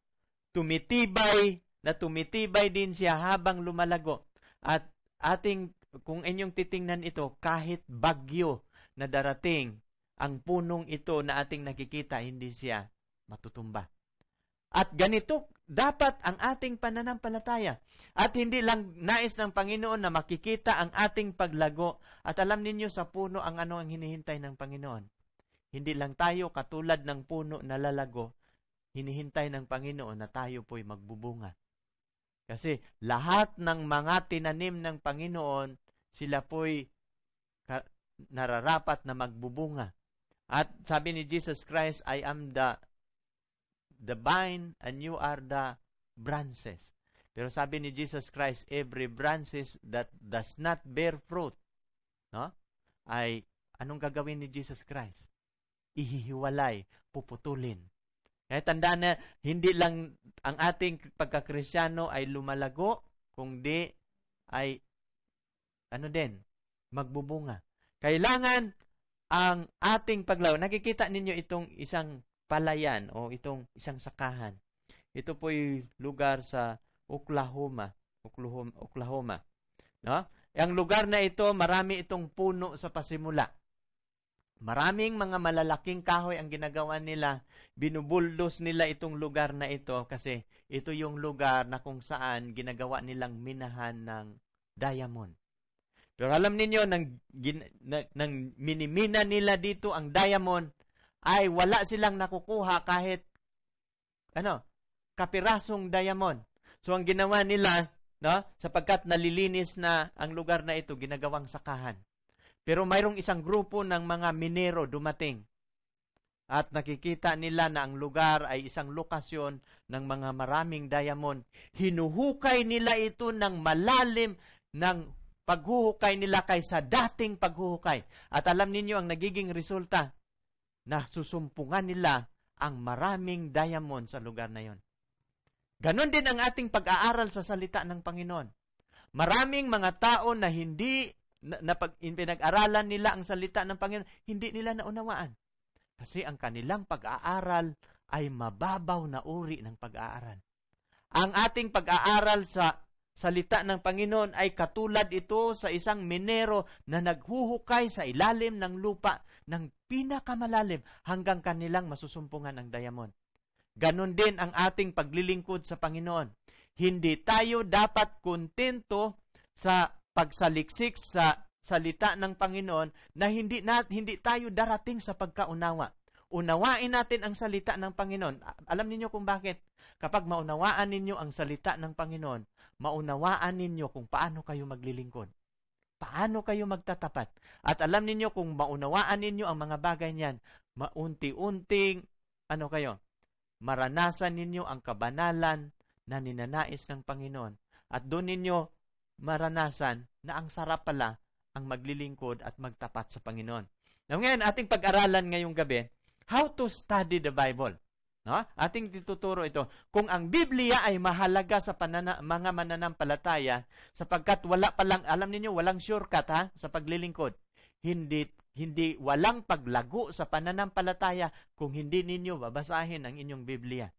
tumitibay na tumitibay din siya habang lumalago. At ating, kung inyong titingnan ito, kahit bagyo na darating, ang punong ito na ating nakikita, hindi siya matutumba. At ganito dapat ang ating pananampalataya. At hindi lang nais ng Panginoon na makikita ang ating paglago. At alam ninyo sa puno ang ano ang hinihintay ng Panginoon. Hindi lang tayo katulad ng puno na lalago, hinihintay ng Panginoon na tayo po'y magbubunga. Kasi lahat ng mga tinanim ng Panginoon, sila po'y nararapat na magbubunga. At sabi ni Jesus Christ, I am the the vine, and you are the branches. Pero sabi ni Jesus Christ, every branches that does not bear fruit, no? Ay, anong gagawin ni Jesus Christ? Ihihiwalay, puputulin. Kaya eh, tandaan na, hindi lang ang ating pagkakrisyano ay lumalago, kundi ay, ano din, magbubunga. Kailangan ang ating paglaw. Nakikita ninyo itong isang palayan o itong isang sakahan. Ito po'y lugar sa Oklahoma, Oklahoma, Oklahoma. No? Ang lugar na ito, marami itong puno sa pasimula. Maraming mga malalaking kahoy ang ginagawa nila. Binubuldos nila itong lugar na ito kasi ito yung lugar na kung saan ginagawa nilang minahan ng diamond. Pero alam ninyo, nang, gin, na, nang minimina nila dito ang diamond, ay wala silang nakukuha kahit ano, kapirasong diamond. So ang ginawa nila, no, sapagkat nalilinis na ang lugar na ito, ginagawang sakahan. Pero mayroong isang grupo ng mga minero dumating. At nakikita nila na ang lugar ay isang lokasyon ng mga maraming diamond. Hinuhukay nila ito ng malalim ng paghuhukay nila kaysa dating paghuhukay. At alam ninyo ang nagiging resulta nasusumpungan nila ang maraming diamond sa lugar na yon. Ganon din ang ating pag-aaral sa salita ng Panginoon. Maraming mga tao na hindi na, na pinag-aralan nila ang salita ng Panginoon, hindi nila naunawaan. Kasi ang kanilang pag-aaral ay mababaw na uri ng pag-aaral. Ang ating pag-aaral sa salita ng Panginoon ay katulad ito sa isang minero na naghuhukay sa ilalim ng lupa ng pinakamalalim hanggang kanilang masusumpungan ang dayamon. Ganon din ang ating paglilingkod sa Panginoon. Hindi tayo dapat kontento sa pagsaliksik sa salita ng Panginoon na hindi na, hindi tayo darating sa pagkaunawa. Unawain natin ang salita ng Panginoon. Alam niyo kung bakit? Kapag maunawaan ninyo ang salita ng Panginoon, maunawaan ninyo kung paano kayo maglilingkod. Paano kayo magtatapat? At alam ninyo kung maunawaan ninyo ang mga bagay niyan, maunti-unting, ano kayo, maranasan ninyo ang kabanalan na ninanais ng Panginoon. At doon ninyo maranasan na ang sarap pala ang maglilingkod at magtapat sa Panginoon. Now ngayon, ating pag-aralan ngayong gabi, how to study the Bible. No? Ating tuturo ito. Kung ang Biblia ay mahalaga sa panana, mga mananampalataya, sapagkat wala pa lang, alam niyo walang shortcut ha, sa paglilingkod. Hindi, hindi, walang paglago sa pananampalataya kung hindi ninyo babasahin ang inyong Biblia.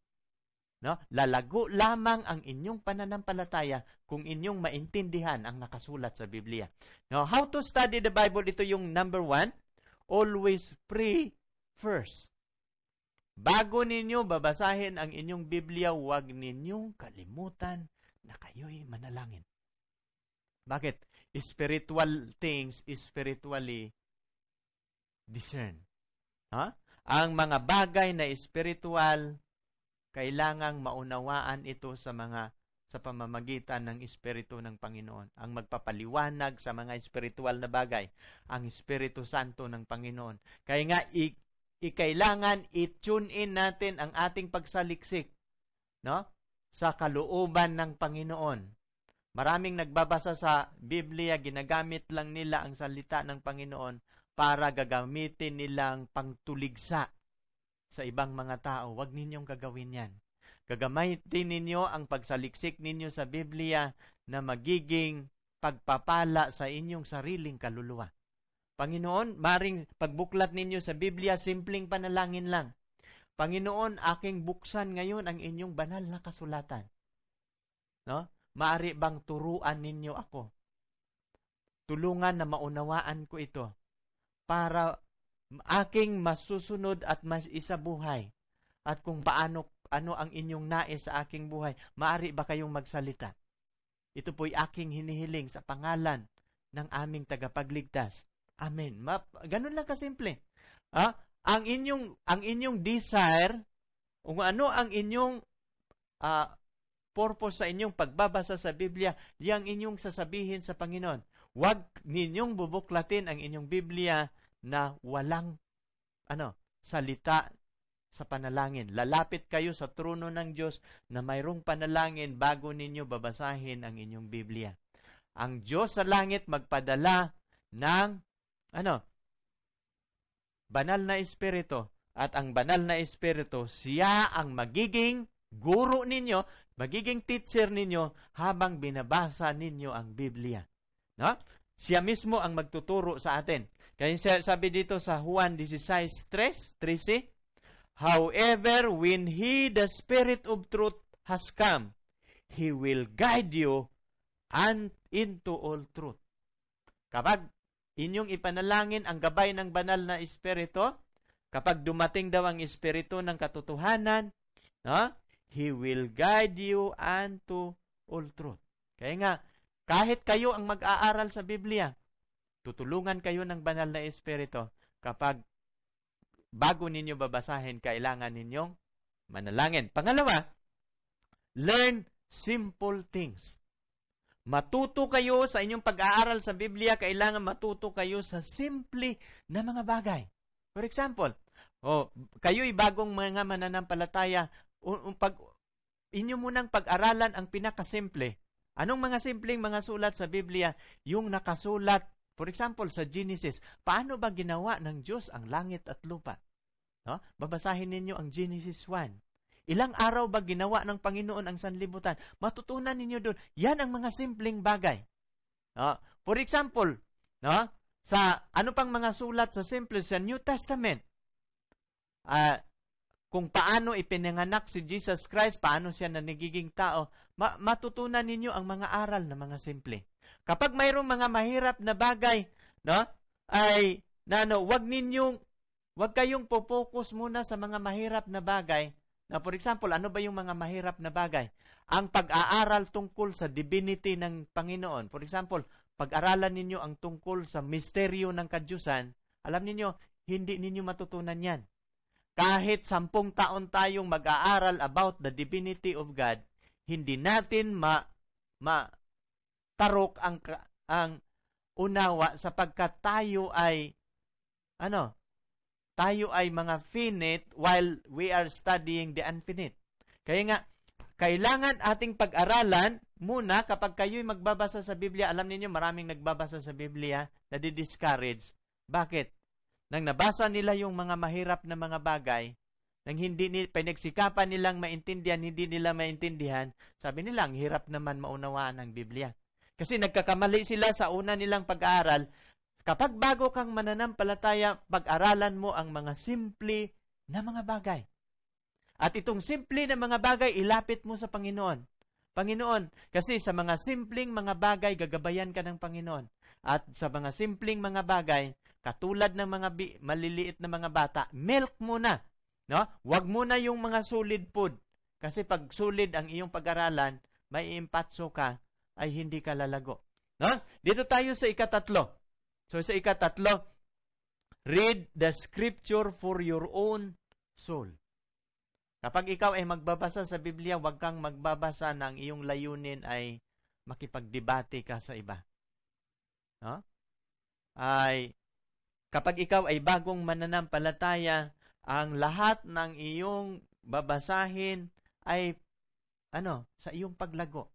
No? Lalago lamang ang inyong pananampalataya kung inyong maintindihan ang nakasulat sa Biblia. No? how to study the Bible? Ito yung number one. Always pray first. Bago ninyo babasahin ang inyong Biblia, huwag ninyong kalimutan na kayo'y manalangin. Bakit? Spiritual things, spiritually discern. Ha? Ang mga bagay na spiritual, kailangang maunawaan ito sa mga sa pamamagitan ng Espiritu ng Panginoon, ang magpapaliwanag sa mga espiritual na bagay, ang Espiritu Santo ng Panginoon. Kaya nga, i- ikailangan i-tune in natin ang ating pagsaliksik no? sa kalooban ng Panginoon. Maraming nagbabasa sa Biblia, ginagamit lang nila ang salita ng Panginoon para gagamitin nilang pangtuligsa sa ibang mga tao. Huwag ninyong gagawin yan. Gagamitin ninyo ang pagsaliksik ninyo sa Biblia na magiging pagpapala sa inyong sariling kaluluwa. Panginoon, maring pagbuklat ninyo sa Biblia, simpleng panalangin lang. Panginoon, aking buksan ngayon ang inyong banal na kasulatan. No? Maari bang turuan ninyo ako? Tulungan na maunawaan ko ito para aking masusunod at mas isabuhay at kung paano ano ang inyong nais sa aking buhay. Maari ba kayong magsalita? Ito po'y aking hinihiling sa pangalan ng aming tagapagligtas Amen. Ma- ganun lang kasimple. Ha? Ah, ang inyong ang inyong desire, kung ano ang inyong uh, purpose sa inyong pagbabasa sa Biblia, yang inyong sasabihin sa Panginoon. Huwag ninyong bubuklatin ang inyong Biblia na walang ano, salita sa panalangin. Lalapit kayo sa trono ng Diyos na mayroong panalangin bago ninyo babasahin ang inyong Biblia. Ang Diyos sa langit magpadala ng ano? Banal na Espiritu. At ang banal na Espiritu, siya ang magiging guro ninyo, magiging teacher ninyo habang binabasa ninyo ang Biblia. No? Siya mismo ang magtuturo sa atin. Kaya sabi dito sa Juan 16, 13, However, when He, the Spirit of truth, has come, He will guide you and into all truth. Kapag Inyong ipanalangin ang gabay ng banal na Espiritu. Kapag dumating daw ang Espiritu ng katotohanan, no? He will guide you unto all truth. Kaya nga, kahit kayo ang mag-aaral sa Biblia, tutulungan kayo ng banal na Espiritu kapag bago ninyo babasahin, kailangan ninyong manalangin. Pangalawa, learn simple things. Matuto kayo sa inyong pag-aaral sa Biblia, kailangan matuto kayo sa simple na mga bagay. For example, oh, kayo'y bagong mga mananampalataya, pag, inyo munang pag-aralan ang pinakasimple. Anong mga simpleng mga sulat sa Biblia? Yung nakasulat, for example, sa Genesis, paano ba ginawa ng Diyos ang langit at lupa? No? Babasahin ninyo ang Genesis 1. Ilang araw ba ginawa ng Panginoon ang sanlibutan? Matutunan ninyo doon. Yan ang mga simpleng bagay. No? For example, no? sa ano pang mga sulat sa simple sa New Testament, uh, kung paano ipinanganak si Jesus Christ, paano siya na nagiging tao, ma- matutunan ninyo ang mga aral na mga simple. Kapag mayroong mga mahirap na bagay, no? ay nano, wag ninyong wag kayong po-focus muna sa mga mahirap na bagay Now, for example, ano ba yung mga mahirap na bagay? Ang pag-aaral tungkol sa divinity ng Panginoon. For example, pag-aralan ninyo ang tungkol sa misteryo ng kadyusan, alam niyo hindi ninyo matutunan yan. Kahit sampung taon tayong mag-aaral about the divinity of God, hindi natin ma, ma tarok ang, ang unawa sapagkat tayo ay ano, tayo ay mga finite while we are studying the infinite. Kaya nga, kailangan ating pag-aralan muna kapag kayo'y magbabasa sa Biblia. Alam niyo maraming nagbabasa sa Biblia na di-discourage. Bakit? Nang nabasa nila yung mga mahirap na mga bagay, nang hindi ni, pinagsikapan nilang maintindihan, hindi nila maintindihan, sabi nila, ang hirap naman maunawaan ang Biblia. Kasi nagkakamali sila sa una nilang pag-aaral Kapag bago kang mananampalataya, pag-aralan mo ang mga simple na mga bagay. At itong simple na mga bagay, ilapit mo sa Panginoon. Panginoon, kasi sa mga simpleng mga bagay, gagabayan ka ng Panginoon. At sa mga simpleng mga bagay, katulad ng mga bi- maliliit na mga bata, milk muna. No? Huwag muna yung mga solid food. Kasi pag solid ang iyong pag-aralan, may impatso ka, ay hindi ka lalago. No? Dito tayo sa ikatatlo. So sa ikatatlo, read the scripture for your own soul. Kapag ikaw ay magbabasa sa Biblia, huwag kang magbabasa ng iyong layunin ay makipagdebate ka sa iba. No? Ay, kapag ikaw ay bagong mananampalataya, ang lahat ng iyong babasahin ay ano, sa iyong paglago.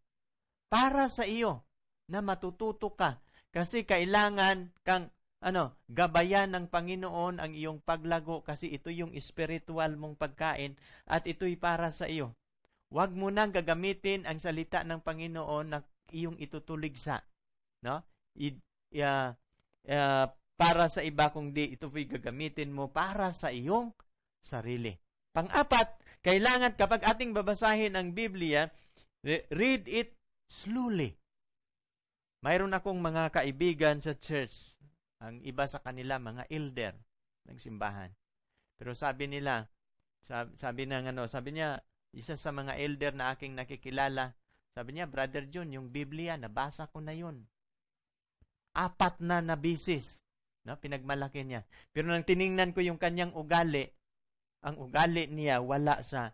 Para sa iyo na matututo ka kasi kailangan kang ano, gabayan ng Panginoon ang iyong paglago kasi ito yung spiritual mong pagkain at ito'y para sa iyo. Huwag mo nang gagamitin ang salita ng Panginoon na iyong itutulig sa. No? I, uh, uh, para sa iba kung di ito gagamitin mo para sa iyong sarili. Pang-apat, kailangan kapag ating babasahin ang Biblia, read it slowly. Mayroon akong mga kaibigan sa church. Ang iba sa kanila, mga elder ng simbahan. Pero sabi nila, sabi, sabi ng ano, sabi niya, isa sa mga elder na aking nakikilala, sabi niya, Brother John, yung Biblia, nabasa ko na yun. Apat na na bisis. No? Pinagmalaki niya. Pero nang tiningnan ko yung kanyang ugali, ang ugali niya wala sa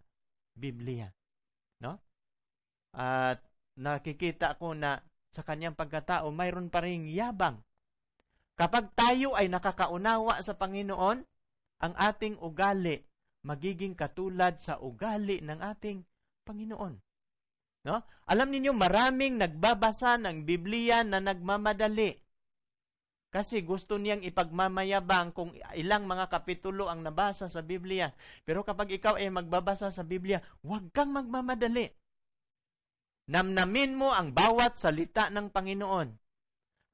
Biblia. No? At nakikita ko na sa kanyang pagkatao, mayroon pa rin yabang. Kapag tayo ay nakakaunawa sa Panginoon, ang ating ugali magiging katulad sa ugali ng ating Panginoon. No? Alam ninyo, maraming nagbabasa ng Biblia na nagmamadali. Kasi gusto niyang ipagmamayabang kung ilang mga kapitulo ang nabasa sa Biblia. Pero kapag ikaw ay magbabasa sa Biblia, huwag kang magmamadali. Namnamin mo ang bawat salita ng Panginoon.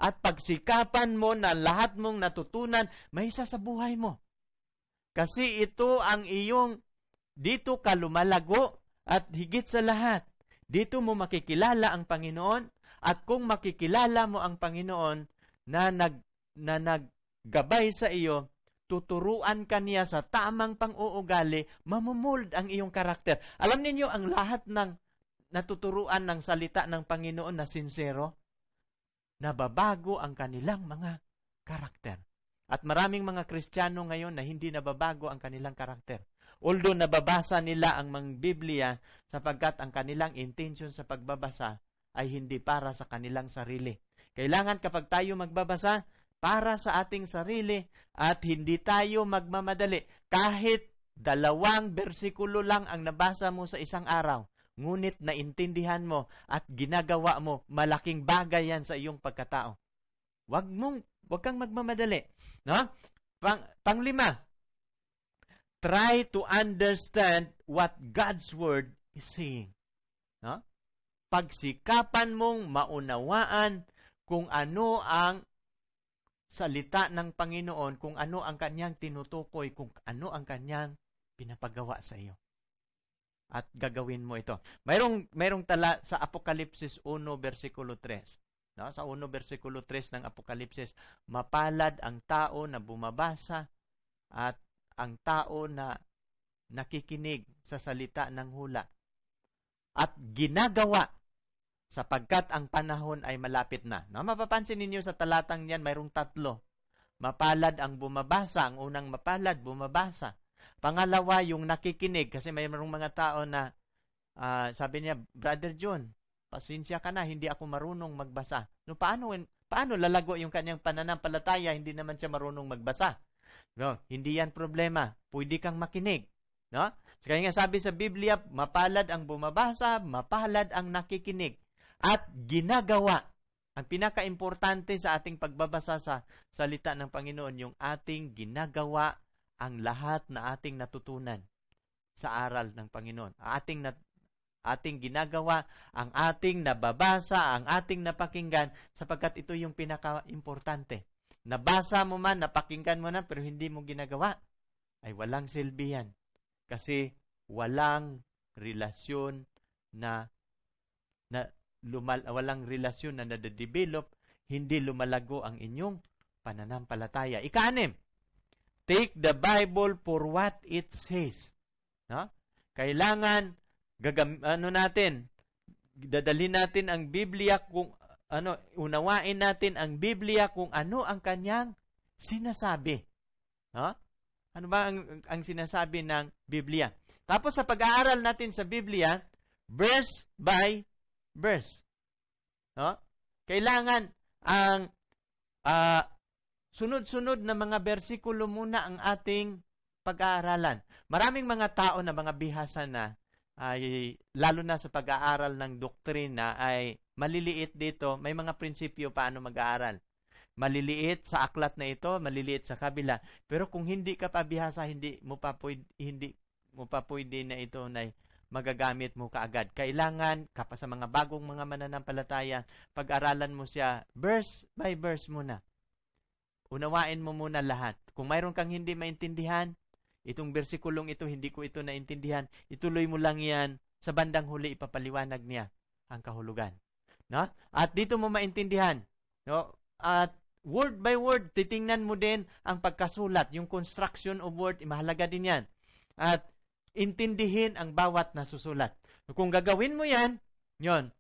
At pagsikapan mo na lahat mong natutunan, may isa sa buhay mo. Kasi ito ang iyong dito ka lumalago at higit sa lahat. Dito mo makikilala ang Panginoon at kung makikilala mo ang Panginoon na nag na naggabay sa iyo, tuturuan ka niya sa tamang pang-uugali, mamumold ang iyong karakter. Alam ninyo, ang lahat ng natuturuan ng salita ng Panginoon na sinsero, nababago ang kanilang mga karakter. At maraming mga Kristiyano ngayon na hindi nababago ang kanilang karakter. Although nababasa nila ang mga Biblia sapagkat ang kanilang intention sa pagbabasa ay hindi para sa kanilang sarili. Kailangan kapag tayo magbabasa, para sa ating sarili at hindi tayo magmamadali. Kahit dalawang bersikulo lang ang nabasa mo sa isang araw, ngunit naintindihan mo at ginagawa mo, malaking bagay yan sa iyong pagkatao. Wag mong, wag kang magmamadali. No? Pang, panglima, try to understand what God's Word is saying. No? Pagsikapan mong maunawaan kung ano ang salita ng Panginoon, kung ano ang kanyang tinutukoy, kung ano ang kanyang pinapagawa sa iyo at gagawin mo ito. Mayroong mayroong tala sa Apokalipsis 1 versikulo 3. No? Sa 1 versikulo 3 ng Apokalipsis, mapalad ang tao na bumabasa at ang tao na nakikinig sa salita ng hula at ginagawa sapagkat ang panahon ay malapit na. No, mapapansin ninyo sa talatang niyan, mayroong tatlo. Mapalad ang bumabasa, ang unang mapalad, bumabasa. Pangalawa, yung nakikinig. Kasi mayroong mga tao na uh, sabi niya, Brother John, pasensya ka na, hindi ako marunong magbasa. No, paano, paano lalago yung kanyang pananampalataya, hindi naman siya marunong magbasa? No, hindi yan problema. Pwede kang makinig. No? Kaya nga sabi sa Biblia, mapalad ang bumabasa, mapalad ang nakikinig. At ginagawa. Ang pinaka-importante sa ating pagbabasa sa salita ng Panginoon, yung ating ginagawa ang lahat na ating natutunan sa aral ng Panginoon. Ating nat- ating ginagawa, ang ating nababasa, ang ating napakinggan sapagkat ito yung pinaka-importante. Nabasa mo man, napakinggan mo na pero hindi mo ginagawa ay walang silbi yan kasi walang relasyon na na lumal, walang relasyon na nadedevelop, hindi lumalago ang inyong pananampalataya. Ikaanim, Take the Bible for what it says. No? Kailangan gagam ano natin, dadalhin natin ang Biblia kung ano, unawain natin ang Biblia kung ano ang kanyang sinasabi. No? Ano ba ang, ang sinasabi ng Biblia? Tapos sa pag-aaral natin sa Biblia, verse by verse. No? Kailangan ang uh, sunod-sunod na mga bersikulo muna ang ating pag-aaralan. Maraming mga tao na mga bihasa na ay lalo na sa pag-aaral ng doktrina ay maliliit dito, may mga prinsipyo paano mag-aaral. Maliliit sa aklat na ito, maliliit sa kabila. Pero kung hindi ka pa bihasa, hindi mo pa pwede, hindi mo pa pwede na ito na magagamit mo kaagad. Kailangan, kapag sa mga bagong mga mananampalataya, pag-aralan mo siya verse by verse muna. Unawain mo muna lahat. Kung mayroon kang hindi maintindihan, itong bersikulong ito, hindi ko ito naintindihan, ituloy mo lang yan. Sa bandang huli, ipapaliwanag niya ang kahulugan. No? At dito mo maintindihan. No? At word by word, titingnan mo din ang pagkasulat. Yung construction of word, mahalaga din yan. At intindihin ang bawat nasusulat. Kung gagawin mo yan, yon,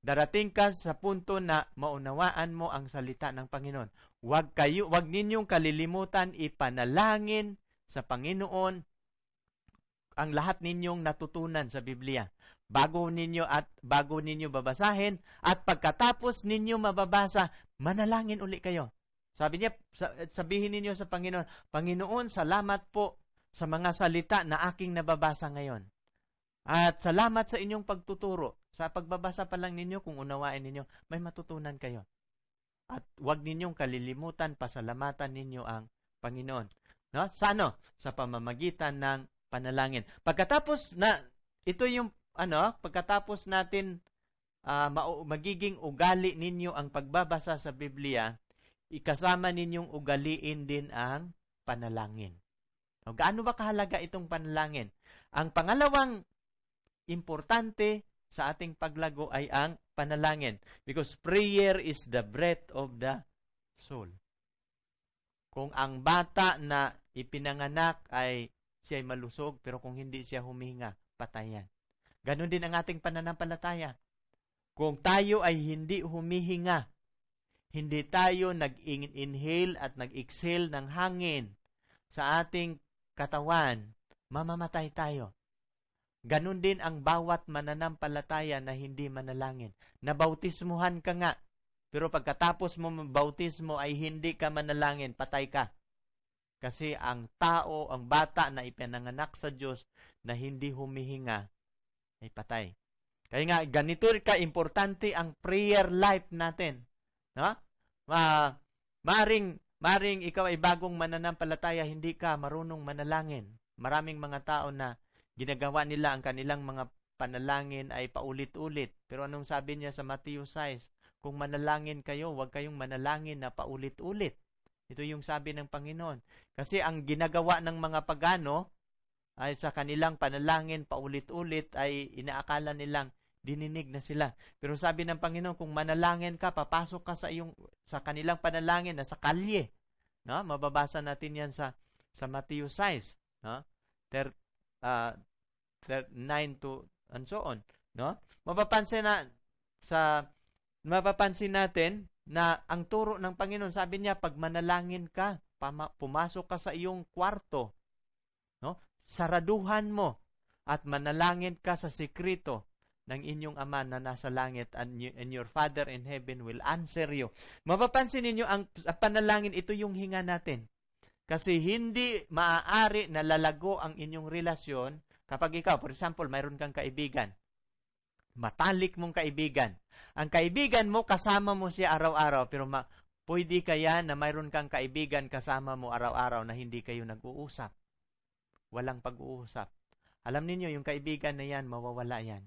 darating ka sa punto na maunawaan mo ang salita ng Panginoon. Huwag kayo, wag ninyong kalilimutan ipanalangin sa Panginoon ang lahat ninyong natutunan sa Biblia bago ninyo at bago ninyo babasahin at pagkatapos ninyo mababasa manalangin uli kayo. Sabi niya sabihin ninyo sa Panginoon, Panginoon, salamat po sa mga salita na aking nababasa ngayon. At salamat sa inyong pagtuturo. Sa pagbabasa pa lang ninyo, kung unawain ninyo, may matutunan kayo. At huwag ninyong kalilimutan, pasalamatan ninyo ang Panginoon. No? Sa ano? Sa pamamagitan ng panalangin. Pagkatapos na, ito yung, ano, pagkatapos natin uh, magiging ugali ninyo ang pagbabasa sa Biblia, ikasama ninyong ugaliin din ang panalangin. O, gaano ba kahalaga itong panalangin? Ang pangalawang importante sa ating paglago ay ang panalangin. Because prayer is the breath of the soul. Kung ang bata na ipinanganak ay siya ay malusog, pero kung hindi siya huminga, patay yan. Ganon din ang ating pananampalataya. Kung tayo ay hindi humihinga, hindi tayo nag-inhale at nag-exhale ng hangin sa ating katawan, mamamatay tayo. Ganun din ang bawat mananampalataya na hindi manalangin. Nabautismuhan ka nga, pero pagkatapos mo bautismo ay hindi ka manalangin, patay ka. Kasi ang tao, ang bata na ipinanganak sa Diyos na hindi humihinga ay patay. Kaya nga, ganito ka importante ang prayer life natin. No? Ma, maring, maring ikaw ay bagong mananampalataya, hindi ka marunong manalangin. Maraming mga tao na Ginagawa nila ang kanilang mga panalangin ay paulit-ulit. Pero anong sabi niya sa Matthew 6? Kung manalangin kayo, huwag kayong manalangin na paulit-ulit. Ito yung sabi ng Panginoon. Kasi ang ginagawa ng mga pagano ay sa kanilang panalangin paulit-ulit ay inaakala nilang dininig na sila. Pero sabi ng Panginoon, kung manalangin ka, papasok ka sa iyong sa kanilang panalangin na sa kalye. No? Mababasa natin 'yan sa sa Matthew 6, no? Ter, uh, 9 to and so on, no? Mapapansin na sa mapapansin natin na ang turo ng Panginoon, sabi niya, pag manalangin ka, pumasok ka sa iyong kwarto, no? Saraduhan mo at manalangin ka sa sikreto ng inyong Ama na nasa langit and, you, and your Father in heaven will answer you. Mapapansin ninyo, ang, ang panalangin, ito yung hinga natin. Kasi hindi maaari na lalago ang inyong relasyon Kapag ikaw, for example, mayroon kang kaibigan, matalik mong kaibigan. Ang kaibigan mo, kasama mo siya araw-araw, pero ma- pwede kaya na mayroon kang kaibigan kasama mo araw-araw na hindi kayo nag-uusap. Walang pag-uusap. Alam ninyo, yung kaibigan na yan, mawawala yan.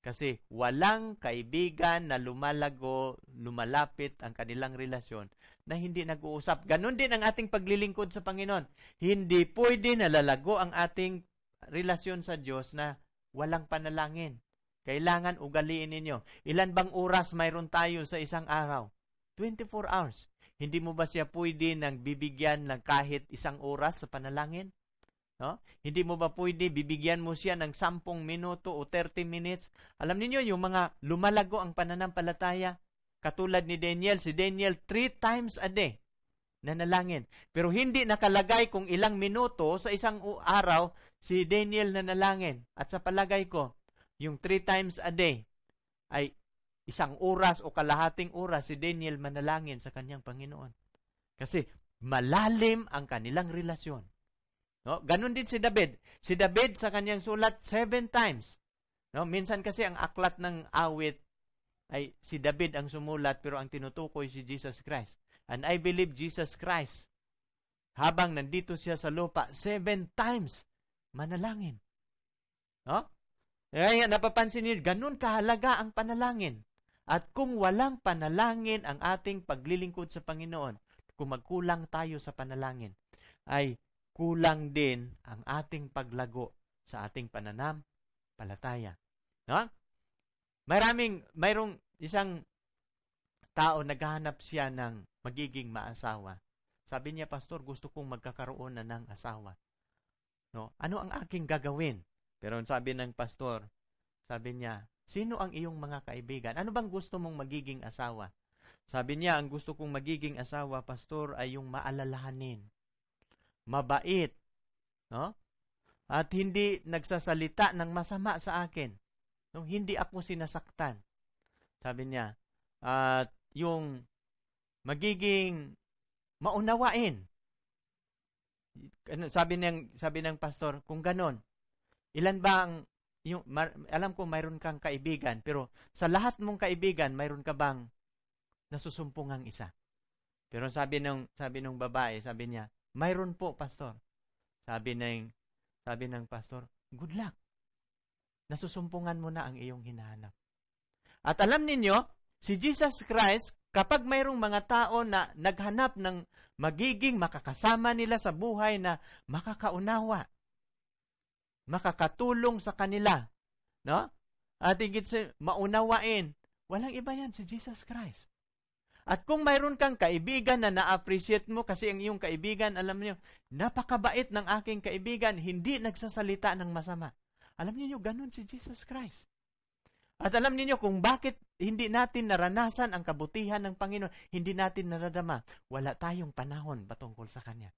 Kasi walang kaibigan na lumalago, lumalapit ang kanilang relasyon na hindi nag-uusap. Ganon din ang ating paglilingkod sa Panginoon. Hindi pwede nalalago ang ating relasyon sa Diyos na walang panalangin. Kailangan ugaliin ninyo. Ilan bang oras mayroon tayo sa isang araw? 24 hours. Hindi mo ba siya pwede nang bibigyan ng kahit isang oras sa panalangin? No? Hindi mo ba pwede bibigyan mo siya ng 10 minuto o 30 minutes? Alam niyo yung mga lumalago ang pananampalataya, katulad ni Daniel, si Daniel 3 times a day nanalangin. Pero hindi nakalagay kung ilang minuto sa isang araw si Daniel na nalangin. At sa palagay ko, yung three times a day ay isang oras o kalahating oras si Daniel manalangin sa kanyang Panginoon. Kasi malalim ang kanilang relasyon. No? Ganon din si David. Si David sa kanyang sulat seven times. No? Minsan kasi ang aklat ng awit ay si David ang sumulat pero ang tinutukoy si Jesus Christ. And I believe Jesus Christ habang nandito siya sa lupa seven times manalangin. No? Kaya eh, napapansin niyo, ganun kahalaga ang panalangin. At kung walang panalangin ang ating paglilingkod sa Panginoon, kung magkulang tayo sa panalangin, ay kulang din ang ating paglago sa ating pananam, palataya. No? Maraming, mayroong isang tao naghahanap siya ng magiging maasawa. Sabi niya, Pastor, gusto kong magkakaroon na ng asawa. No? Ano ang aking gagawin? Pero sabi ng pastor, sabi niya, sino ang iyong mga kaibigan? Ano bang gusto mong magiging asawa? Sabi niya, ang gusto kong magiging asawa, pastor, ay yung maalalahanin. Mabait. No? At hindi nagsasalita ng masama sa akin. No? Hindi ako sinasaktan. Sabi niya, at yung magiging maunawain ano, sabi ng sabi ng pastor, kung ganon, ilan ba ang yung mar, alam ko mayroon kang kaibigan, pero sa lahat mong kaibigan, mayroon ka bang nasusumpong ang isa? Pero sabi ng sabi ng babae, sabi niya, mayroon po, pastor. Sabi ng sabi ng pastor, good luck. Nasusumpungan mo na ang iyong hinahanap. At alam ninyo, si Jesus Christ, Kapag mayroong mga tao na naghanap ng magiging makakasama nila sa buhay na makakaunawa, makakatulong sa kanila, no? At higit sa maunawain, walang iba yan si Jesus Christ. At kung mayroon kang kaibigan na na-appreciate mo kasi ang iyong kaibigan, alam niyo, napakabait ng aking kaibigan, hindi nagsasalita ng masama. Alam niyo, ganun si Jesus Christ. At alam niyo kung bakit hindi natin naranasan ang kabutihan ng Panginoon, hindi natin naradama, wala tayong panahon patungkol sa Kanya.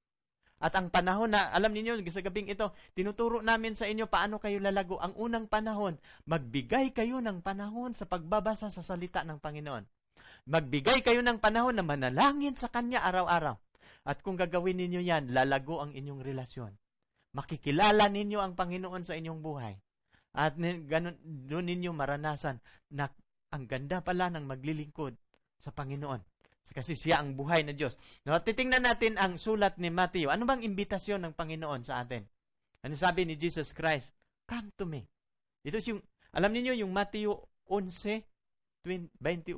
At ang panahon na, alam ninyo, sa gabing ito, tinuturo namin sa inyo paano kayo lalago. Ang unang panahon, magbigay kayo ng panahon sa pagbabasa sa salita ng Panginoon. Magbigay kayo ng panahon na manalangin sa Kanya araw-araw. At kung gagawin ninyo yan, lalago ang inyong relasyon. Makikilala ninyo ang Panginoon sa inyong buhay. At ganun, doon ninyo maranasan na ang ganda pala ng maglilingkod sa Panginoon. Kasi siya ang buhay na Diyos. No, titingnan natin ang sulat ni Matthew. Ano bang imbitasyon ng Panginoon sa atin? Ano sabi ni Jesus Christ? Come to me. Ito yung, alam niyo yung Matthew 11, 28.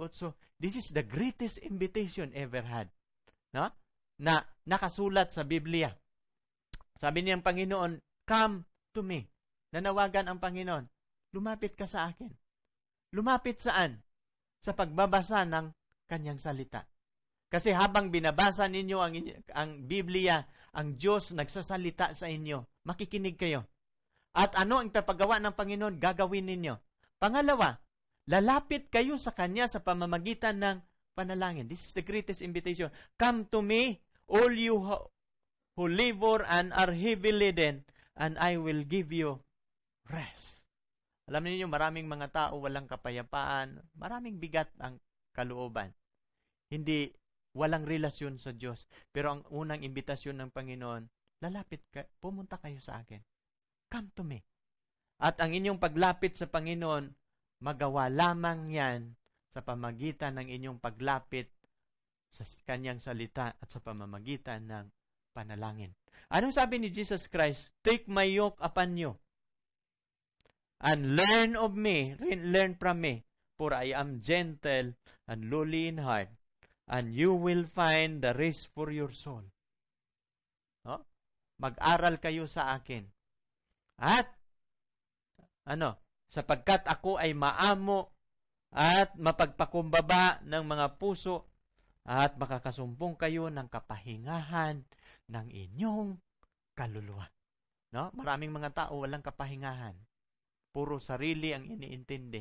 This is the greatest invitation ever had. No? Na nakasulat sa Biblia. Sabi niya ang Panginoon, Come to me. Nanawagan ang Panginoon, lumapit ka sa akin. Lumapit saan? Sa pagbabasa ng kanyang salita. Kasi habang binabasa ninyo ang, ang Biblia, ang Diyos nagsasalita sa inyo, makikinig kayo. At ano ang tapagawa ng Panginoon, gagawin ninyo. Pangalawa, lalapit kayo sa Kanya sa pamamagitan ng panalangin. This is the greatest invitation. Come to me, all you who labor and are heavy laden, and I will give you rest. Alam niyo maraming mga tao walang kapayapaan, maraming bigat ang kalooban. Hindi walang relasyon sa Diyos. Pero ang unang imbitasyon ng Panginoon, lalapit ka, pumunta kayo sa akin. Come to me. At ang inyong paglapit sa Panginoon, magawa lamang yan sa pamagitan ng inyong paglapit sa kanyang salita at sa pamamagitan ng panalangin. Anong sabi ni Jesus Christ? Take my yoke upon you and learn of me, learn from me, for I am gentle and lowly in heart, and you will find the rest for your soul. No? Mag-aral kayo sa akin. At, ano, sapagkat ako ay maamo at mapagpakumbaba ng mga puso at makakasumpong kayo ng kapahingahan ng inyong kaluluwa. No? Maraming mga tao walang kapahingahan puro sarili ang iniintindi,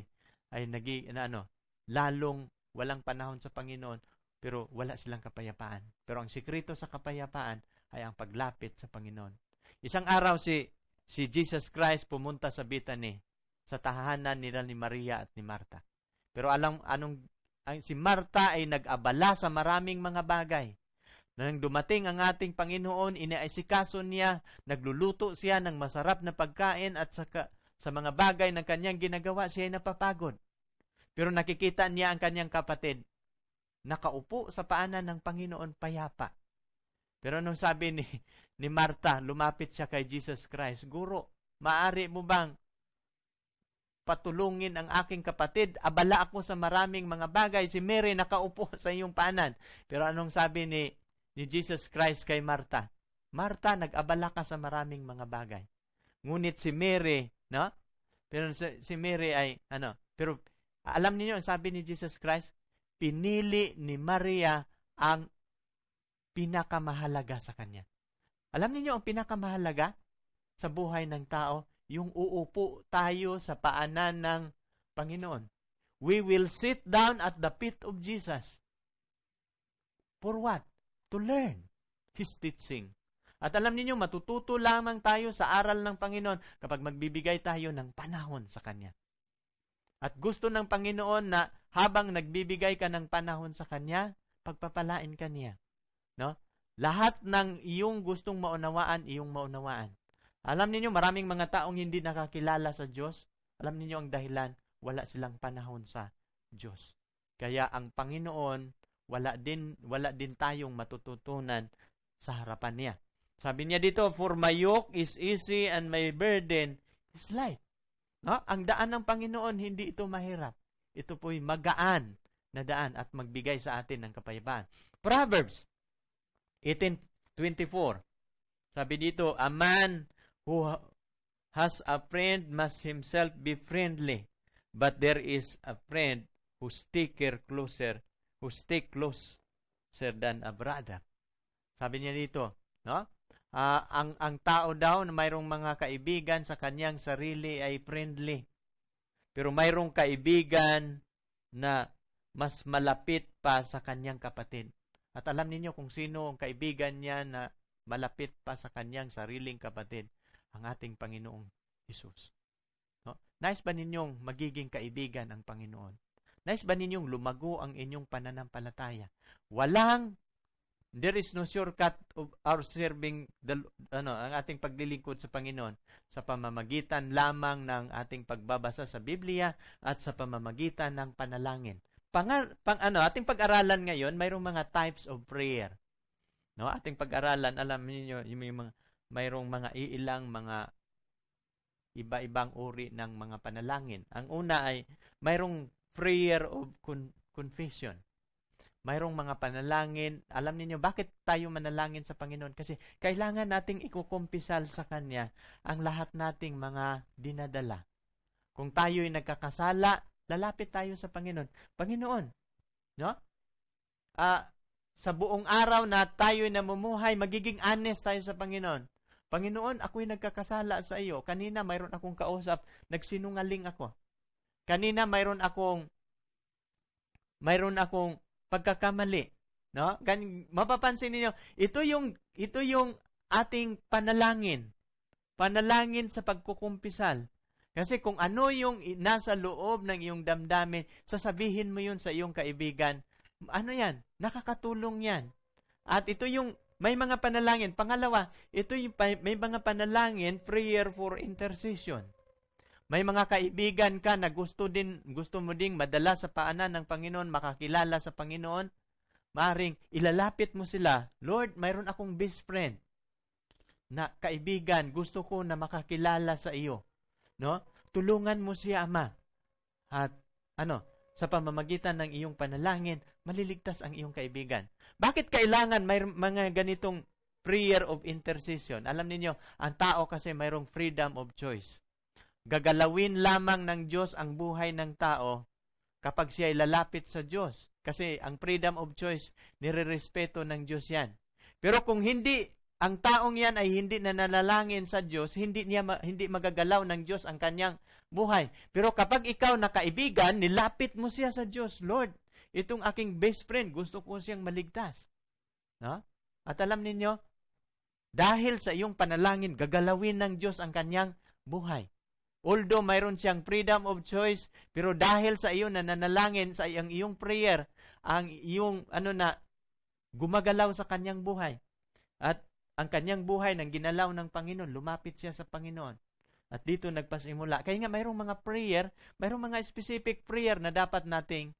ay nagi, na ano, lalong walang panahon sa Panginoon, pero wala silang kapayapaan. Pero ang sikreto sa kapayapaan ay ang paglapit sa Panginoon. Isang araw si si Jesus Christ pumunta sa Bethany sa tahanan nila ni Maria at ni Marta. Pero alam anong ang, si Marta ay nag-abala sa maraming mga bagay. Nang dumating ang ating Panginoon, inaisikaso niya, nagluluto siya ng masarap na pagkain at sa sa mga bagay ng kanyang ginagawa, siya ay napapagod. Pero nakikita niya ang kanyang kapatid, nakaupo sa paanan ng Panginoon payapa. Pero nung sabi ni, ni Martha, lumapit siya kay Jesus Christ, Guro, maari mo bang patulungin ang aking kapatid? Abala ako sa maraming mga bagay. Si Mary nakaupo sa iyong paanan. Pero anong sabi ni, ni Jesus Christ kay Martha? Martha, nag-abala ka sa maraming mga bagay. Ngunit si Mary No? Pero si si Mary ay, ano, pero alam niyo ang sabi ni Jesus Christ, pinili ni Maria ang pinakamahalaga sa kanya. Alam niyo ang pinakamahalaga sa buhay ng tao, yung uupo tayo sa paanan ng Panginoon. We will sit down at the feet of Jesus. For what? To learn His teaching. At alam niyo matututo lamang tayo sa aral ng Panginoon kapag magbibigay tayo ng panahon sa Kanya. At gusto ng Panginoon na habang nagbibigay ka ng panahon sa Kanya, pagpapalain ka niya. No? Lahat ng iyong gustong maunawaan, iyong maunawaan. Alam niyo maraming mga taong hindi nakakilala sa Diyos. Alam niyo ang dahilan, wala silang panahon sa Diyos. Kaya ang Panginoon, wala din, wala din tayong matututunan sa harapan niya. Sabi niya dito, for my yoke is easy and my burden is light. No? Ang daan ng Panginoon, hindi ito mahirap. Ito po'y magaan na daan at magbigay sa atin ng kapayapaan. Proverbs 18.24 Sabi dito, A man who has a friend must himself be friendly, but there is a friend who sticker closer, who stick closer than a brother. Sabi niya dito, no? uh, ang ang tao daw na mayroong mga kaibigan sa kanyang sarili ay friendly. Pero mayroong kaibigan na mas malapit pa sa kanyang kapatid. At alam niyo kung sino ang kaibigan niya na malapit pa sa kanyang sariling kapatid, ang ating Panginoong Hesus. No? nice ba ninyong magiging kaibigan ang Panginoon? Nais nice ba ninyong lumago ang inyong pananampalataya? Walang There is no shortcut of our serving the, ano, ang ating paglilingkod sa Panginoon sa pamamagitan lamang ng ating pagbabasa sa Biblia at sa pamamagitan ng panalangin. Pangal, pang ano, ating pag-aralan ngayon, mayroong mga types of prayer. No, ating pag-aralan, alam niyo yung mga mayroong mga iilang mga iba-ibang uri ng mga panalangin. Ang una ay mayroong prayer of con- confession. Mayroong mga panalangin. Alam niyo bakit tayo manalangin sa Panginoon? Kasi kailangan nating ikukumpisal sa Kanya ang lahat nating mga dinadala. Kung tayo'y nagkakasala, lalapit tayo sa Panginoon. Panginoon, no? Ah, sa buong araw na tayo'y namumuhay, magiging honest tayo sa Panginoon. Panginoon, ako'y nagkakasala sa iyo. Kanina mayroon akong kausap, nagsinungaling ako. Kanina mayroon akong mayroon akong pagkakamali. No? Gan mapapansin niyo, ito yung ito yung ating panalangin. Panalangin sa pagkukumpisal. Kasi kung ano yung nasa loob ng iyong damdamin, sasabihin mo yun sa iyong kaibigan. Ano yan? Nakakatulong yan. At ito yung may mga panalangin. Pangalawa, ito yung may mga panalangin, prayer for intercession. May mga kaibigan ka na gusto din gusto mo ding madala sa paanan ng Panginoon, makakilala sa Panginoon. Maring ilalapit mo sila, Lord, mayroon akong best friend na kaibigan, gusto ko na makakilala sa iyo. No? Tulungan mo siya, Ama. At ano, sa pamamagitan ng iyong panalangin, maliligtas ang iyong kaibigan. Bakit kailangan may mga ganitong prayer of intercession? Alam niyo, ang tao kasi mayroong freedom of choice. Gagalawin lamang ng Diyos ang buhay ng tao kapag siya ay lalapit sa Diyos. Kasi ang freedom of choice, nirerespeto ng Diyos yan. Pero kung hindi, ang taong yan ay hindi na nalalangin sa Diyos, hindi, niya, hindi magagalaw ng Diyos ang kanyang buhay. Pero kapag ikaw na kaibigan, nilapit mo siya sa Diyos. Lord, itong aking best friend, gusto ko siyang maligtas. No? At alam ninyo, dahil sa iyong panalangin, gagalawin ng Diyos ang kanyang buhay. Although mayroon siyang freedom of choice, pero dahil sa iyo na nanalangin sa iyang iyong prayer, ang iyong ano na gumagalaw sa kanyang buhay. At ang kanyang buhay nang ginalaw ng Panginoon, lumapit siya sa Panginoon. At dito nagpasimula. Kaya nga mayroong mga prayer, mayroong mga specific prayer na dapat nating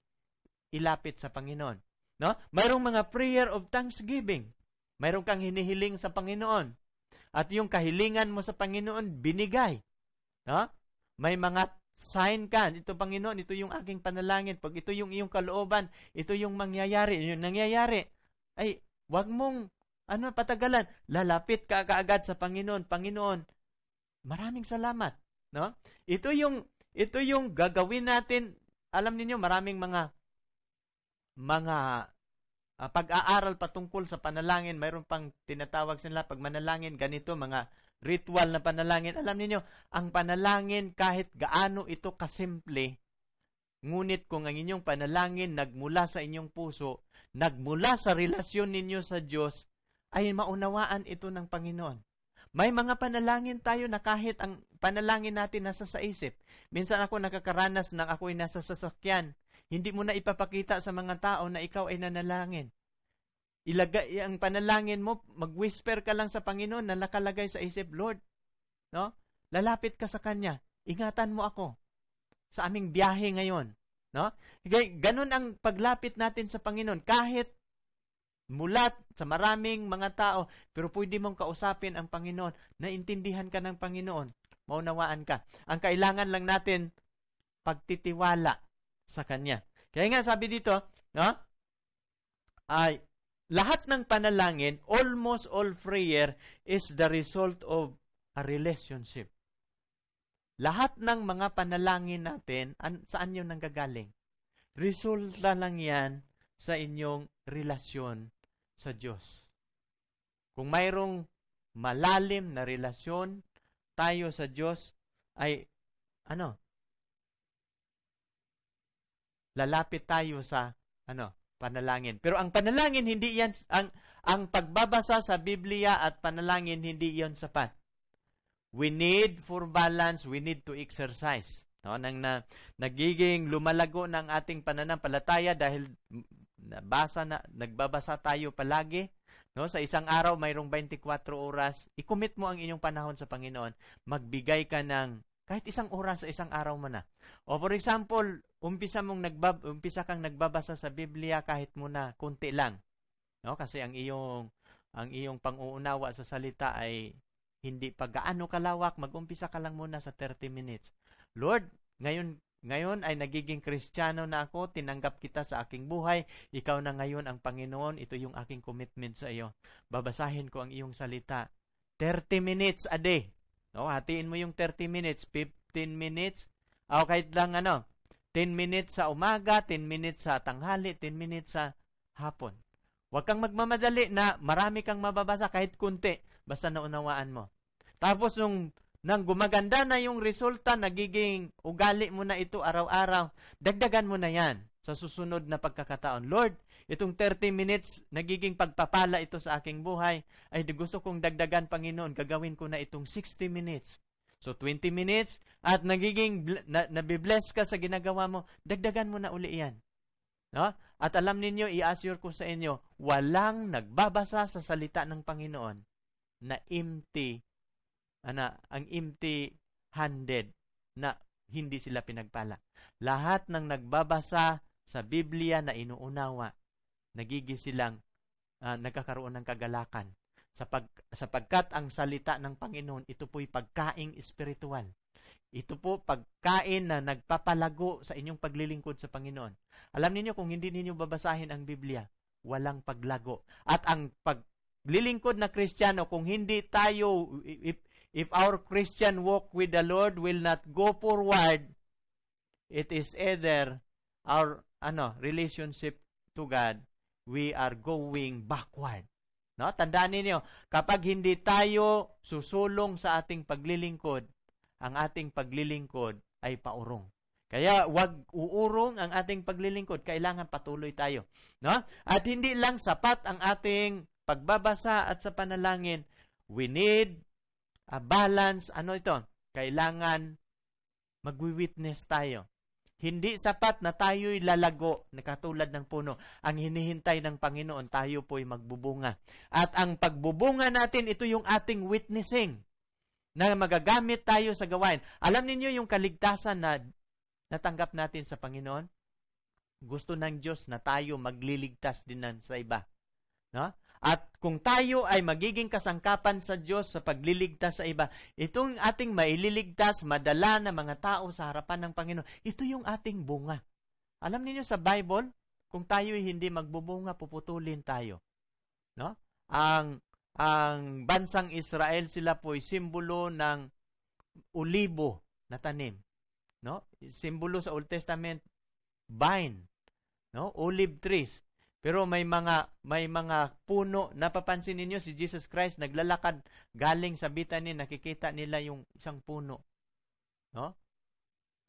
ilapit sa Panginoon. No? Mayroong mga prayer of thanksgiving. Mayroong kang hinihiling sa Panginoon. At yung kahilingan mo sa Panginoon, binigay. No? May mga sign ka. Ito, Panginoon, ito yung aking panalangin. Pag ito yung iyong kalooban, ito yung mangyayari, yung nangyayari. Ay, wag mong, ano, patagalan. Lalapit ka kaagad sa Panginoon. Panginoon, maraming salamat. No? Ito yung, ito yung gagawin natin. Alam niyo maraming mga, mga uh, pag-aaral patungkol sa panalangin. Mayroon pang tinatawag sila, pag manalangin, ganito, mga ritual na panalangin. Alam niyo ang panalangin kahit gaano ito kasimple, ngunit kung ang inyong panalangin nagmula sa inyong puso, nagmula sa relasyon ninyo sa Diyos, ay maunawaan ito ng Panginoon. May mga panalangin tayo na kahit ang panalangin natin nasa sa isip. Minsan ako nakakaranas ng ako'y nasa sasakyan. Hindi mo na ipapakita sa mga tao na ikaw ay nanalangin. Ilagay ang panalangin mo, mag-whisper ka lang sa Panginoon na nakalagay sa isip, Lord, no? Lalapit ka sa kanya. Ingatan mo ako sa aming biyahe ngayon, no? Ganun ang paglapit natin sa Panginoon kahit mulat sa maraming mga tao, pero pwede mong kausapin ang Panginoon, naintindihan ka ng Panginoon, maunawaan ka. Ang kailangan lang natin pagtitiwala sa kanya. Kaya nga sabi dito, no? Ay lahat ng panalangin, almost all prayer is the result of a relationship. Lahat ng mga panalangin natin, an, saan yun nanggagaling? Resulta lang yan sa inyong relasyon sa Diyos. Kung mayroong malalim na relasyon tayo sa Diyos, ay ano? Lalapit tayo sa ano? panalangin. Pero ang panalangin hindi yan ang ang pagbabasa sa Biblia at panalangin hindi yon sapat. We need for balance, we need to exercise. No, nang na, nagiging lumalago ng ating pananampalataya dahil nabasa na nagbabasa tayo palagi, no? Sa isang araw mayroong 24 oras. I-commit mo ang inyong panahon sa Panginoon. Magbigay ka ng kahit isang oras sa isang araw mo na. O for example, umpisa mong nagbab umpisa kang nagbabasa sa Biblia kahit muna konti lang. No? Kasi ang iyong ang iyong pang-uunawa sa salita ay hindi pa gaano kalawak, mag-umpisa ka lang muna sa 30 minutes. Lord, ngayon ngayon ay nagiging Kristiyano na ako, tinanggap kita sa aking buhay, ikaw na ngayon ang Panginoon, ito yung aking commitment sa iyo. Babasahin ko ang iyong salita. 30 minutes a day. No, hatiin mo yung 30 minutes, 15 minutes, ah, o oh, kahit lang ano, 10 minutes sa umaga, 10 minutes sa tanghali, 10 minutes sa hapon. Huwag kang magmamadali na marami kang mababasa kahit kunti, basta naunawaan mo. Tapos nung nang gumaganda na yung resulta, nagiging ugali mo na ito araw-araw, dagdagan mo na yan sa susunod na pagkakataon. Lord, itong 30 minutes, nagiging pagpapala ito sa aking buhay, ay gusto kong dagdagan, Panginoon, gagawin ko na itong 60 minutes. So 20 minutes at nagiging na, nabibless ka sa ginagawa mo, dagdagan mo na uli yan. No? At alam ninyo, i-assure ko sa inyo, walang nagbabasa sa salita ng Panginoon na empty, ana, ang empty-handed na hindi sila pinagpala. Lahat ng nagbabasa sa Biblia na inuunawa, nagiging silang uh, nagkakaroon ng kagalakan Sapag, sapagkat ang salita ng Panginoon, ito po'y pagkaing espiritual. Ito po pagkain na nagpapalago sa inyong paglilingkod sa Panginoon. Alam niyo kung hindi niyo babasahin ang Biblia, walang paglago. At ang paglilingkod na Kristiyano, kung hindi tayo, if, if our Christian walk with the Lord will not go forward, it is either our ano, relationship to God, we are going backward. No? Tandaan ninyo, kapag hindi tayo susulong sa ating paglilingkod, ang ating paglilingkod ay paurong. Kaya wag uurong ang ating paglilingkod, kailangan patuloy tayo, no? At hindi lang sapat ang ating pagbabasa at sa panalangin. We need a balance. Ano ito? Kailangan magwi-witness tayo. Hindi sapat na tayo'y lalago na katulad ng puno. Ang hinihintay ng Panginoon, tayo po'y magbubunga. At ang pagbubunga natin, ito yung ating witnessing na magagamit tayo sa gawain. Alam ninyo yung kaligtasan na natanggap natin sa Panginoon? Gusto ng Diyos na tayo magliligtas din sa iba. No? At kung tayo ay magiging kasangkapan sa Diyos sa pagliligtas sa iba, itong ating maililigtas, madala na mga tao sa harapan ng Panginoon, ito yung ating bunga. Alam niyo sa Bible, kung tayo ay hindi magbubunga, puputulin tayo. No? Ang ang bansang Israel sila po ay simbolo ng ulibo na tanim. No? Simbolo sa Old Testament, vine, no? olive trees. Pero may mga may mga puno napapansin ninyo si Jesus Christ naglalakad galing sa Bethany nakikita nila yung isang puno. No?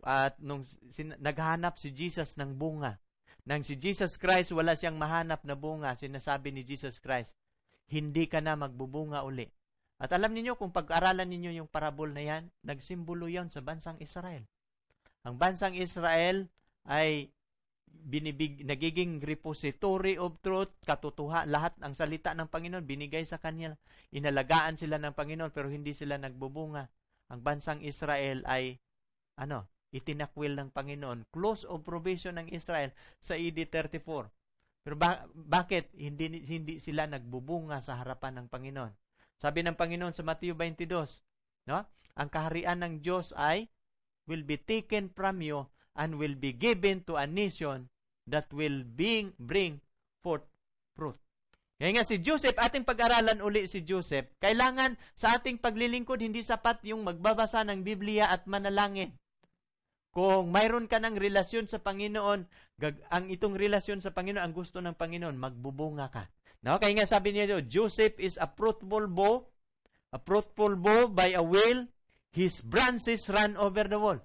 At nung sin, naghanap si Jesus ng bunga. Nang si Jesus Christ wala siyang mahanap na bunga, sinasabi ni Jesus Christ, hindi ka na magbubunga uli. At alam niyo kung pag-aralan niyo yung parabol na yan, nagsimbolo yan sa bansang Israel. Ang bansang Israel ay binibig nagiging repository of truth, katotohan, lahat ng salita ng Panginoon binigay sa kanila. Inalagaan sila ng Panginoon pero hindi sila nagbubunga. Ang bansang Israel ay ano, itinakwil ng Panginoon. Close of provision ng Israel sa ED 34. Pero ba- bakit hindi hindi sila nagbubunga sa harapan ng Panginoon? Sabi ng Panginoon sa Mateo 22, no? Ang kaharian ng Diyos ay will be taken from you and will be given to a nation that will being bring forth fruit. Kaya nga si Joseph, ating pag-aralan uli si Joseph, kailangan sa ating paglilingkod, hindi sapat yung magbabasa ng Biblia at manalangin. Kung mayroon ka ng relasyon sa Panginoon, gag- ang itong relasyon sa Panginoon, ang gusto ng Panginoon, magbubunga ka. No? Kaya nga sabi niya, Joseph is a fruitful bow, a fruitful bow by a will, his branches run over the wall.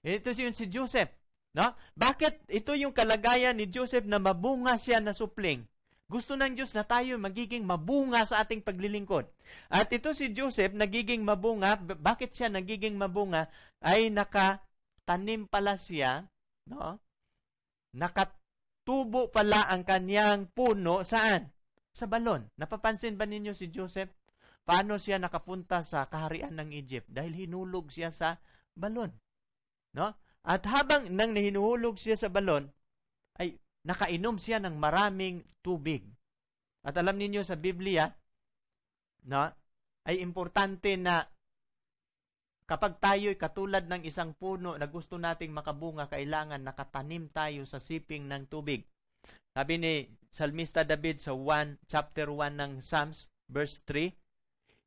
Ito si, yun si Joseph. No? Bakit ito yung kalagayan ni Joseph na mabunga siya na supling? Gusto ng Diyos na tayo magiging mabunga sa ating paglilingkod. At ito si Joseph, nagiging mabunga. Bakit siya nagiging mabunga? Ay nakatanim pala siya, no? Nakatubo pala ang kanyang puno saan? Sa balon. Napapansin ba ninyo si Joseph? Paano siya nakapunta sa kaharian ng Egypt? Dahil hinulog siya sa balon. No? At habang nang nahinuhulog siya sa balon, ay nakainom siya ng maraming tubig. At alam ninyo sa Biblia, no, ay importante na kapag tayo ay katulad ng isang puno na gusto nating makabunga, kailangan nakatanim tayo sa siping ng tubig. Sabi ni Salmista David sa 1, chapter 1 ng Psalms, verse 3,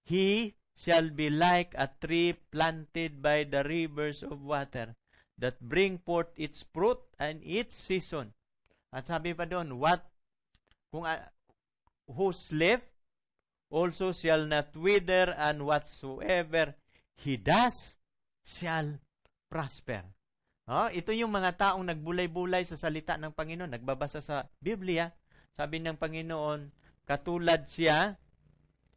He shall be like a tree planted by the rivers of water that bring forth its fruit and its season. At sabi pa doon, what kung uh, whose leaf also shall not wither and whatsoever he does shall prosper. Oh, ito yung mga taong nagbulay-bulay sa salita ng Panginoon, nagbabasa sa Biblia. Sabi ng Panginoon, katulad siya,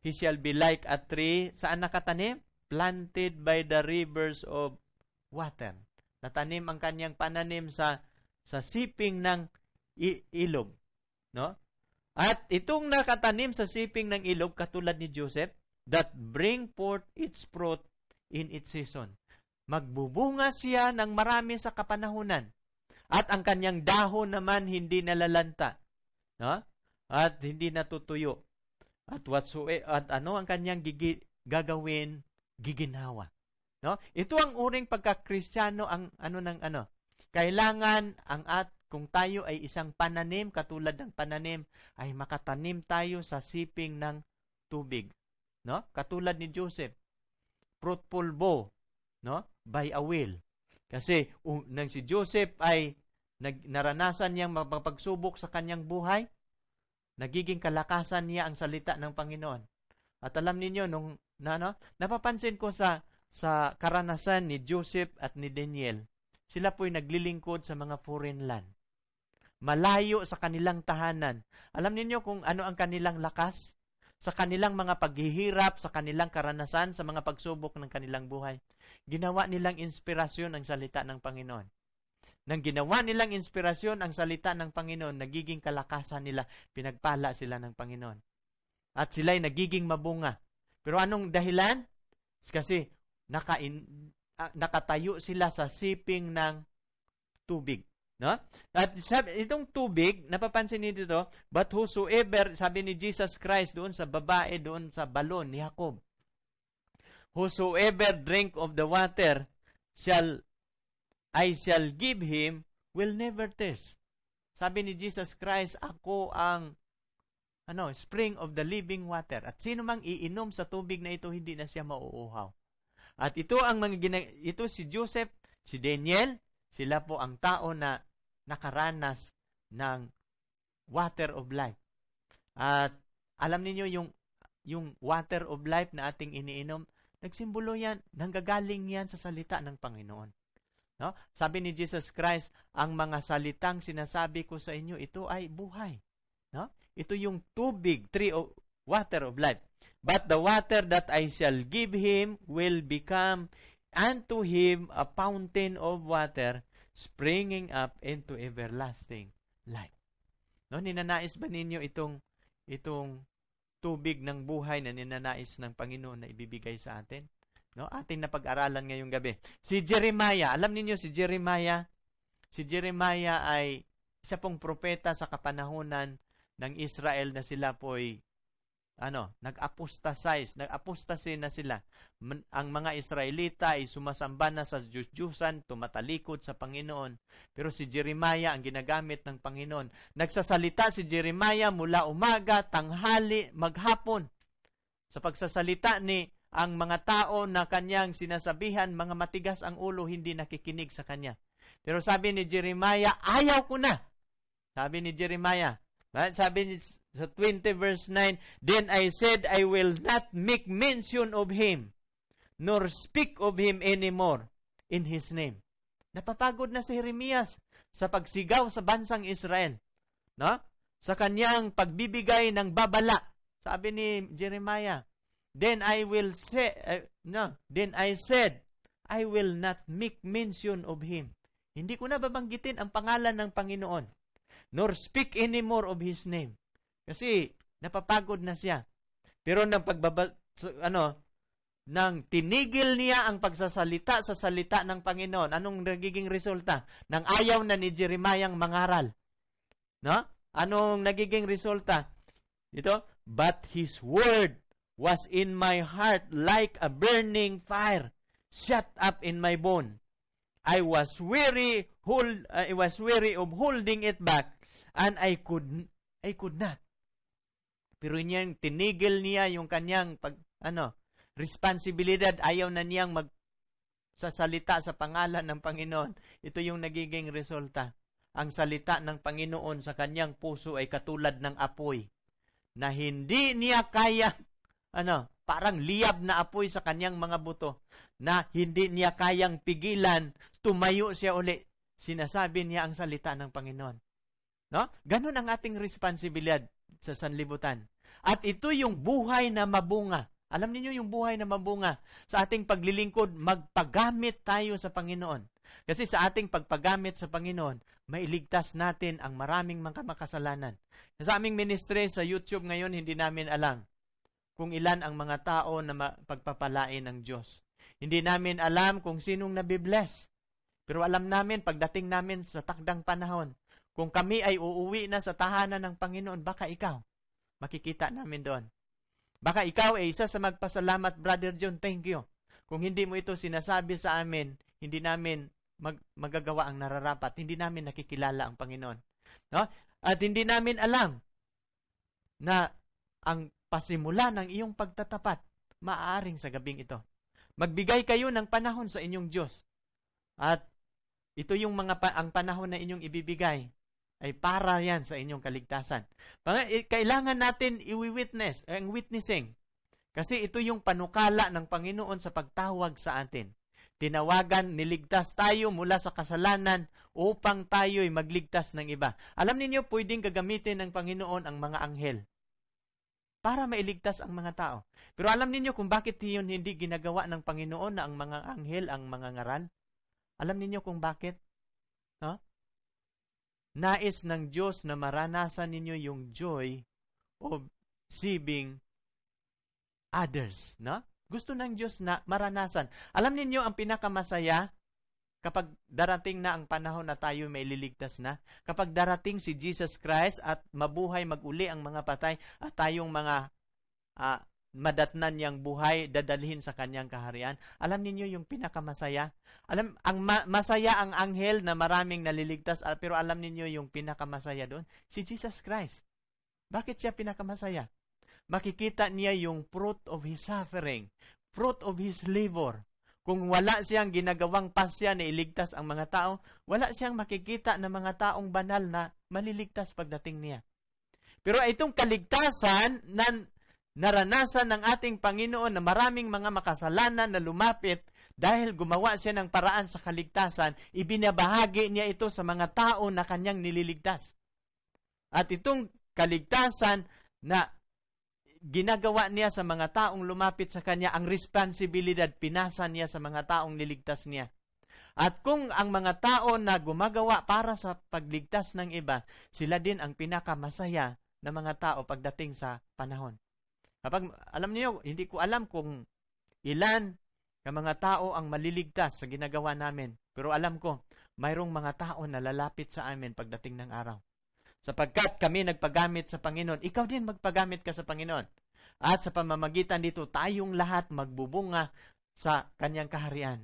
he shall be like a tree, saan nakatanim? Planted by the rivers of water. Natanim ang kanyang pananim sa sa siping ng ilog, no? At itong nakatanim sa siping ng ilog katulad ni Joseph that bring forth its fruit in its season. Magbubunga siya ng marami sa kapanahunan at ang kanyang dahon naman hindi nalalanta, no? At hindi natutuyo. At whatsoever at ano ang kanyang gigi, gagawin giginawa No? Ito ang uring pagkakristyano ang ano ng ano. Kailangan ang at kung tayo ay isang pananim katulad ng pananim ay makatanim tayo sa siping ng tubig. No? Katulad ni Joseph. Fruitful bow, no? By a will. Kasi um, nang si Joseph ay nag, naranasan niyang mapagsubok sa kanyang buhay, nagiging kalakasan niya ang salita ng Panginoon. At alam niyo nung na, no, napapansin ko sa sa karanasan ni Joseph at ni Daniel, sila po'y naglilingkod sa mga foreign land. Malayo sa kanilang tahanan. Alam ninyo kung ano ang kanilang lakas? Sa kanilang mga paghihirap, sa kanilang karanasan, sa mga pagsubok ng kanilang buhay. Ginawa nilang inspirasyon ang salita ng Panginoon. Nang ginawa nilang inspirasyon ang salita ng Panginoon, nagiging kalakasan nila, pinagpala sila ng Panginoon. At sila'y nagiging mabunga. Pero anong dahilan? Kasi nakain, uh, nakatayo sila sa siping ng tubig. No? At sabi, itong tubig, napapansin niyo dito, but whosoever, sabi ni Jesus Christ doon sa babae, doon sa balon ni Jacob, whosoever drink of the water shall, I shall give him, will never thirst. Sabi ni Jesus Christ, ako ang ano, spring of the living water. At sino mang iinom sa tubig na ito, hindi na siya mauuhaw. At ito ang mga gina- ito si Joseph, si Daniel, sila po ang tao na nakaranas ng water of life. At alam niyo yung yung water of life na ating iniinom, nagsimbolo yan, nanggagaling yan sa salita ng Panginoon. No? Sabi ni Jesus Christ, ang mga salitang sinasabi ko sa inyo, ito ay buhay. No? Ito yung tubig, tree of, water of life. But the water that I shall give him will become unto him a fountain of water springing up into everlasting life. No, ninanais ba ninyo itong itong tubig ng buhay na ninanais ng Panginoon na ibibigay sa atin? No, ating napag-aralan ngayong gabi. Si Jeremiah, alam niyo si Jeremiah, si Jeremiah ay isa pong propeta sa kapanahonan ng Israel na sila po ay ano, nag-apostasize, nag-apostasy na sila. Man, ang mga Israelita ay sumasamba na sa Diyos-Diyusan, tumatalikod sa Panginoon. Pero si Jeremiah ang ginagamit ng Panginoon. Nagsasalita si Jeremiah mula umaga, tanghali, maghapon. Sa pagsasalita ni ang mga tao na kanyang sinasabihan, mga matigas ang ulo, hindi nakikinig sa kanya. Pero sabi ni Jeremiah, ayaw ko na. Sabi ni Jeremiah, sabi ni sa 20 verse 9, Then I said, I will not make mention of him, nor speak of him anymore in his name. Napapagod na si Jeremias sa pagsigaw sa bansang Israel. No? Sa kanyang pagbibigay ng babala. Sabi ni Jeremiah, Then I will say, uh, no, then I said, I will not make mention of him. Hindi ko na babanggitin ang pangalan ng Panginoon, nor speak anymore of his name. Kasi napapagod na siya. Pero nang pagbaba, ano, nang tinigil niya ang pagsasalita sa salita ng Panginoon, anong nagiging resulta? Nang ayaw na ni Jeremiah mangaral. No? Anong nagiging resulta? Ito, but his word was in my heart like a burning fire, shut up in my bone. I was weary, hold, uh, I was weary of holding it back, and I could, I could not. Pero niyang tinigil niya yung kanyang pag, ano, responsibilidad. Ayaw na niyang mag sa salita sa pangalan ng Panginoon. Ito yung nagiging resulta. Ang salita ng Panginoon sa kanyang puso ay katulad ng apoy na hindi niya kaya ano, parang liyab na apoy sa kanyang mga buto na hindi niya kayang pigilan, tumayo siya uli. Sinasabi niya ang salita ng Panginoon. No? Ganun ang ating responsibilidad sa sanlibutan. At ito yung buhay na mabunga. Alam niyo yung buhay na mabunga. Sa ating paglilingkod, magpagamit tayo sa Panginoon. Kasi sa ating pagpagamit sa Panginoon, mailigtas natin ang maraming mga makasalanan. Sa aming ministry sa YouTube ngayon, hindi namin alam kung ilan ang mga tao na pagpapalain ng Diyos. Hindi namin alam kung sinong nabibless. Pero alam namin, pagdating namin sa takdang panahon, kung kami ay uuwi na sa tahanan ng Panginoon, baka ikaw. Makikita namin doon. Baka ikaw ay isa sa magpasalamat, Brother John, thank you. Kung hindi mo ito sinasabi sa amin, hindi namin mag, magagawa ang nararapat. Hindi namin nakikilala ang Panginoon. No? At hindi namin alam na ang pasimula ng iyong pagtatapat maaring sa gabing ito. Magbigay kayo ng panahon sa inyong Diyos. At ito yung mga pa- ang panahon na inyong ibibigay ay para yan sa inyong kaligtasan. Eh, kailangan natin i-witness, ang witnessing. Kasi ito yung panukala ng Panginoon sa pagtawag sa atin. Tinawagan, niligtas tayo mula sa kasalanan upang tayo'y magligtas ng iba. Alam niyo pwedeng gagamitin ng Panginoon ang mga anghel para mailigtas ang mga tao. Pero alam niyo kung bakit yun hindi ginagawa ng Panginoon na ang mga anghel ang mga ngaral? Alam niyo kung bakit? Huh? Nais ng Diyos na maranasan ninyo yung joy of saving others, no? Gusto ng Diyos na maranasan. Alam ninyo ang pinakamasaya kapag darating na ang panahon na tayo may liligtas na, kapag darating si Jesus Christ at mabuhay maguli ang mga patay at tayong mga uh, madatnan niyang buhay, dadalhin sa kanyang kaharian. Alam niyo yung pinakamasaya? Alam, ang ma- masaya ang anghel na maraming naliligtas, ah, pero alam niyo yung pinakamasaya doon? Si Jesus Christ. Bakit siya pinakamasaya? Makikita niya yung fruit of his suffering, fruit of his labor. Kung wala siyang ginagawang pasya na iligtas ang mga tao, wala siyang makikita na mga taong banal na maliligtas pagdating niya. Pero itong kaligtasan na naranasan ng ating Panginoon na maraming mga makasalanan na lumapit dahil gumawa siya ng paraan sa kaligtasan, ibinabahagi niya ito sa mga tao na kanyang nililigtas. At itong kaligtasan na ginagawa niya sa mga taong lumapit sa kanya, ang responsibilidad pinasa niya sa mga taong niligtas niya. At kung ang mga tao na gumagawa para sa pagligtas ng iba, sila din ang pinakamasaya na mga tao pagdating sa panahon. Kapag, alam niyo, hindi ko alam kung ilan ng mga tao ang maliligtas sa ginagawa namin. Pero alam ko, mayroong mga tao na lalapit sa amin pagdating ng araw. Sapagkat kami nagpagamit sa Panginoon, ikaw din magpagamit ka sa Panginoon. At sa pamamagitan dito, tayong lahat magbubunga sa kanyang kaharian.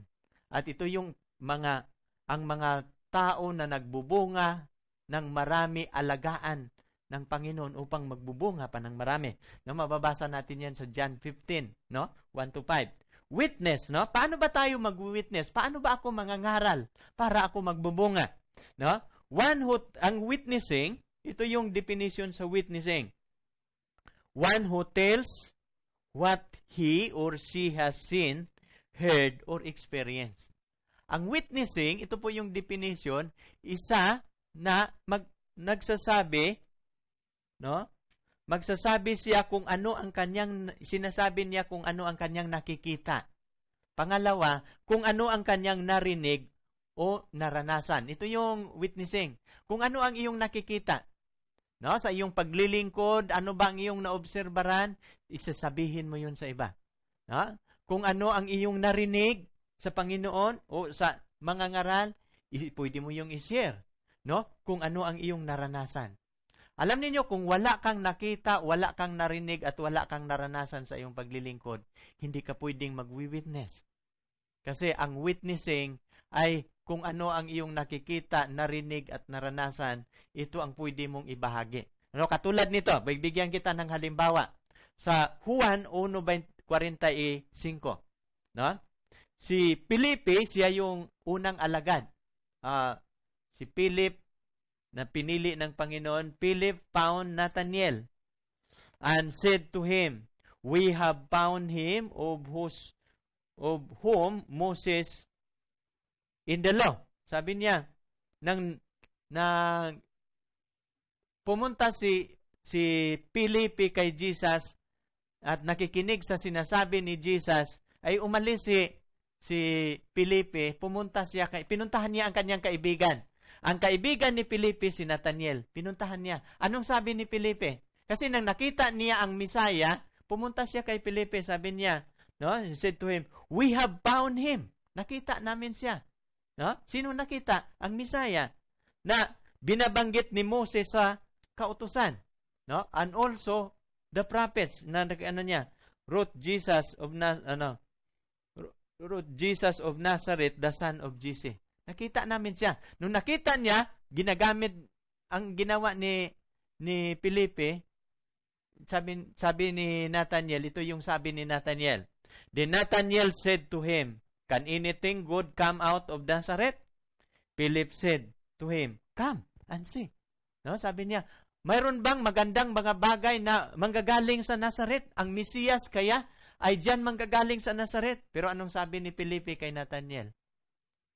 At ito yung mga ang mga tao na nagbubunga ng marami alagaan ng Panginoon upang magbubunga pa ng marami. No, mababasa natin yan sa John 15, no? 1 to 5. Witness, no? Paano ba tayo mag-witness? Paano ba ako mangangaral para ako magbubunga? No? One who, ang witnessing, ito yung definition sa witnessing. One who tells what he or she has seen, heard, or experienced. Ang witnessing, ito po yung definition, isa na mag, nagsasabi No? Magsasabi siya kung ano ang kanyang, sinasabi niya kung ano ang kanyang nakikita. Pangalawa, kung ano ang kanyang narinig o naranasan. Ito yung witnessing. Kung ano ang iyong nakikita. No? Sa iyong paglilingkod, ano ba ang iyong naobserbaran, isasabihin mo yun sa iba. No? Kung ano ang iyong narinig sa Panginoon o sa mga ngaral, pwede mo yung i-share. No? Kung ano ang iyong naranasan. Alam niyo kung wala kang nakita, wala kang narinig, at wala kang naranasan sa iyong paglilingkod, hindi ka pwedeng magwi-witness. Kasi ang witnessing ay kung ano ang iyong nakikita, narinig, at naranasan, ito ang pwede mong ibahagi. Ano, katulad nito, bigyan kita ng halimbawa. Sa Juan 1.45, no? si Pilipi, siya yung unang alagad. Uh, si Philip, na pinili ng Panginoon, Philip found Nathaniel and said to him, We have found him of, whose, of whom Moses in the law. Sabi niya, nang, nang pumunta si si Pilipi kay Jesus at nakikinig sa sinasabi ni Jesus ay umalis si si Pilipi, pumunta siya kay pinuntahan niya ang kanyang kaibigan ang kaibigan ni Felipe, si Nathaniel, pinuntahan niya. Anong sabi ni Felipe? Kasi nang nakita niya ang Misaya, pumunta siya kay Felipe, sabi niya, no? He said to him, "We have bound him." Nakita namin siya. No? Sino nakita? Ang Misaya na binabanggit ni Moses sa kautusan. No? And also the prophets na ano niya, wrote Jesus of Naz, ano, wrote Jesus of Nazareth, the son of Jesse. Nakita namin siya. Nung nakita niya, ginagamit ang ginawa ni ni Felipe, sabi, sabi ni Nathaniel, ito yung sabi ni Nathaniel. Then Nathaniel said to him, Can anything good come out of Nazareth? Philip said to him, Come and see. No, sabi niya, mayroon bang magandang mga bagay na manggagaling sa Nazareth? Ang Mesiyas kaya ay diyan manggagaling sa Nazareth. Pero anong sabi ni Felipe kay Nathaniel?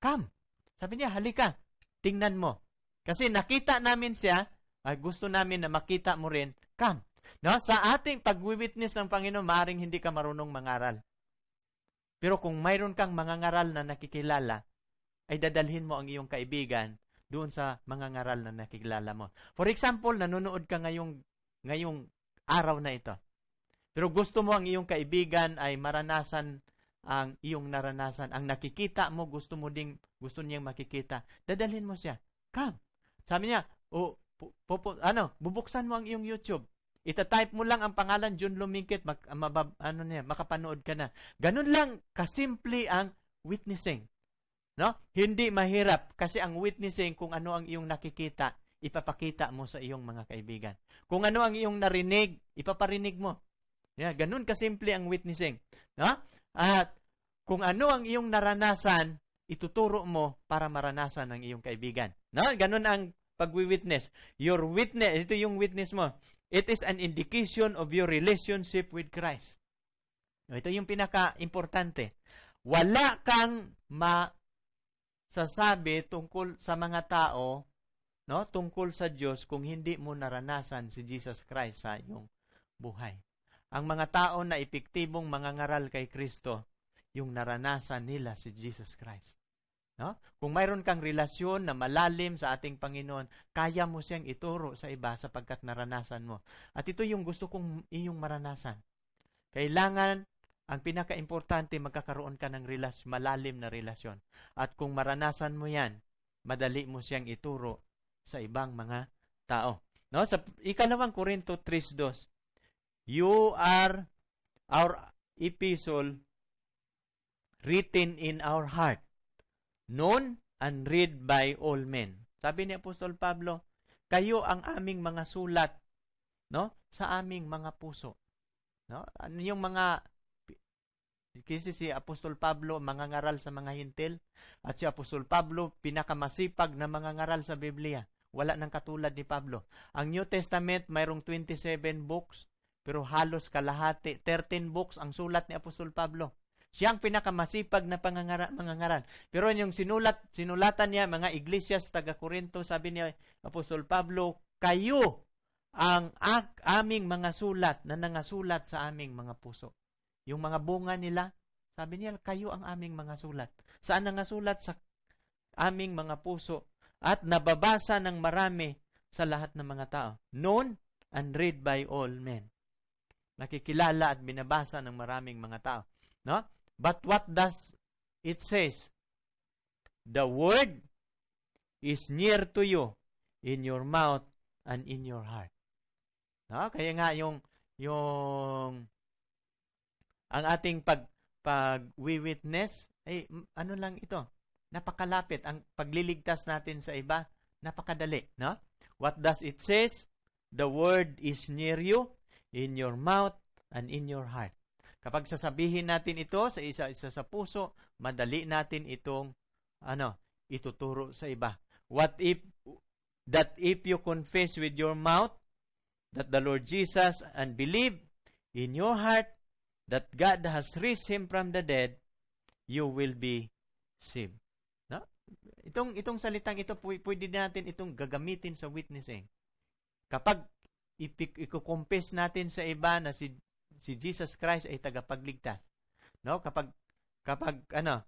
Come sabi niya, halika, tingnan mo. Kasi nakita namin siya, ay gusto namin na makita mo rin, come. No? Sa ating pag-witness ng Panginoon, maaring hindi ka marunong mangaral. Pero kung mayroon kang mangangaral na nakikilala, ay dadalhin mo ang iyong kaibigan doon sa mangangaral na nakikilala mo. For example, nanonood ka ngayong, ngayong araw na ito. Pero gusto mo ang iyong kaibigan ay maranasan ang iyong naranasan, ang nakikita mo, gusto mo ding, gusto niyang makikita. Dadalhin mo siya. Come. Sabi niya, o, po, po, ano, bubuksan mo ang iyong YouTube. Ita-type mo lang ang pangalan John Lumingkit, mag, ah, mabab, ano niya, makapanood ka na. Ganun lang kasimple ang witnessing. No? Hindi mahirap kasi ang witnessing kung ano ang iyong nakikita, ipapakita mo sa iyong mga kaibigan. Kung ano ang iyong narinig, ipaparinig mo. Yeah, ganun kasimple ang witnessing. No? At kung ano ang iyong naranasan, ituturo mo para maranasan ng iyong kaibigan. No? Ganun ang pagwi-witness. Your witness, ito yung witness mo. It is an indication of your relationship with Christ. Ito yung pinaka-importante. Wala kang masasabi tungkol sa mga tao, no? tungkol sa Diyos, kung hindi mo naranasan si Jesus Christ sa iyong buhay ang mga tao na epektibong mangangaral kay Kristo, yung naranasan nila si Jesus Christ. No? Kung mayroon kang relasyon na malalim sa ating Panginoon, kaya mo siyang ituro sa iba sapagkat naranasan mo. At ito yung gusto kong inyong maranasan. Kailangan ang pinaka-importante magkakaroon ka ng relas- malalim na relasyon. At kung maranasan mo yan, madali mo siyang ituro sa ibang mga tao. No? Sa ikalawang Korinto 3.2, You are our epistle written in our heart, known and read by all men. Sabi ni Apostol Pablo, kayo ang aming mga sulat no sa aming mga puso. No? Ano yung mga kasi si Apostol Pablo mangangaral sa mga hintil at si Apostol Pablo pinakamasipag na mangangaral sa Biblia. Wala nang katulad ni Pablo. Ang New Testament mayroong 27 books pero halos kalahati, 13 books ang sulat ni Apostol Pablo. Siyang pinakamasipag na pangangara, mangangaral. Pero yung sinulat, sinulatan niya, mga iglesias taga Corinto, sabi ni Apostol Pablo, kayo ang ak, aming mga sulat na nangasulat sa aming mga puso. Yung mga bunga nila, sabi niya, kayo ang aming mga sulat. Saan nangasulat? Sa aming mga puso at nababasa ng marami sa lahat ng mga tao. Known and read by all men nakikilala at binabasa ng maraming mga tao. No? But what does it says? The word is near to you in your mouth and in your heart. No? Kaya nga yung yung ang ating pag pag we witness ay ano lang ito napakalapit ang pagliligtas natin sa iba napakadali no what does it says the word is near you in your mouth and in your heart. Kapag sasabihin natin ito sa isa-isa sa puso, madali natin itong ano, ituturo sa iba. What if that if you confess with your mouth that the Lord Jesus and believe in your heart that God has raised him from the dead, you will be saved. No? Itong itong salitang ito pwede natin itong gagamitin sa witnessing. Kapag ipik, ikukumpes natin sa iba na si, si Jesus Christ ay tagapagligtas. No? Kapag, kapag ano,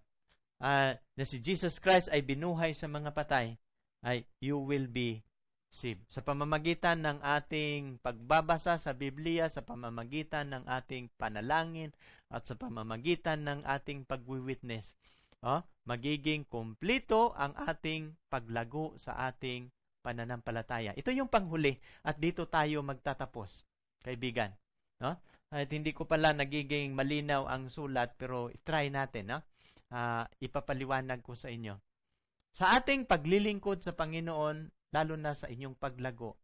uh, na si Jesus Christ ay binuhay sa mga patay, ay you will be saved. Sa pamamagitan ng ating pagbabasa sa Biblia, sa pamamagitan ng ating panalangin, at sa pamamagitan ng ating pagwi-witness, oh, magiging kumplito ang ating paglago sa ating pananampalataya. Ito yung panghuli at dito tayo magtatapos, kaibigan. No? At hindi ko pala nagiging malinaw ang sulat pero try natin. No? Uh, ipapaliwanag ko sa inyo. Sa ating paglilingkod sa Panginoon, lalo na sa inyong paglago,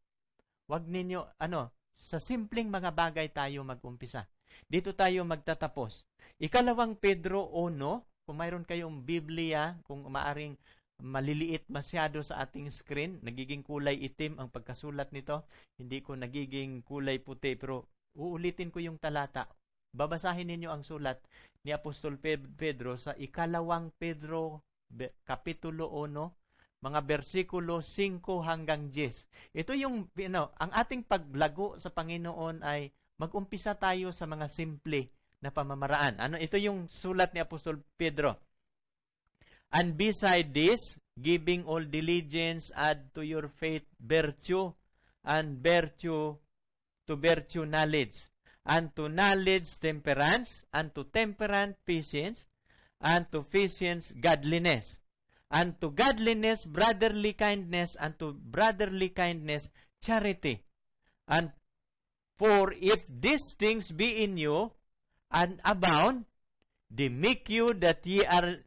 wag ninyo, ano, sa simpleng mga bagay tayo magumpisa. Dito tayo magtatapos. Ikalawang Pedro 1, kung mayroon kayong Biblia, kung maaring maliliit masyado sa ating screen. Nagiging kulay itim ang pagkasulat nito. Hindi ko nagiging kulay puti pero uulitin ko yung talata. Babasahin ninyo ang sulat ni Apostol Pedro sa ikalawang Pedro Kapitulo 1, mga bersikulo 5 hanggang 10. Ito yung, you know, ang ating paglago sa Panginoon ay mag magumpisa tayo sa mga simple na pamamaraan. Ano, ito yung sulat ni Apostol Pedro. And beside this, giving all diligence, add to your faith virtue, and virtue to virtue knowledge, and to knowledge temperance, and to temperance patience, and to patience godliness, and to godliness brotherly kindness, and to brotherly kindness charity. And for if these things be in you, and abound, they make you that ye are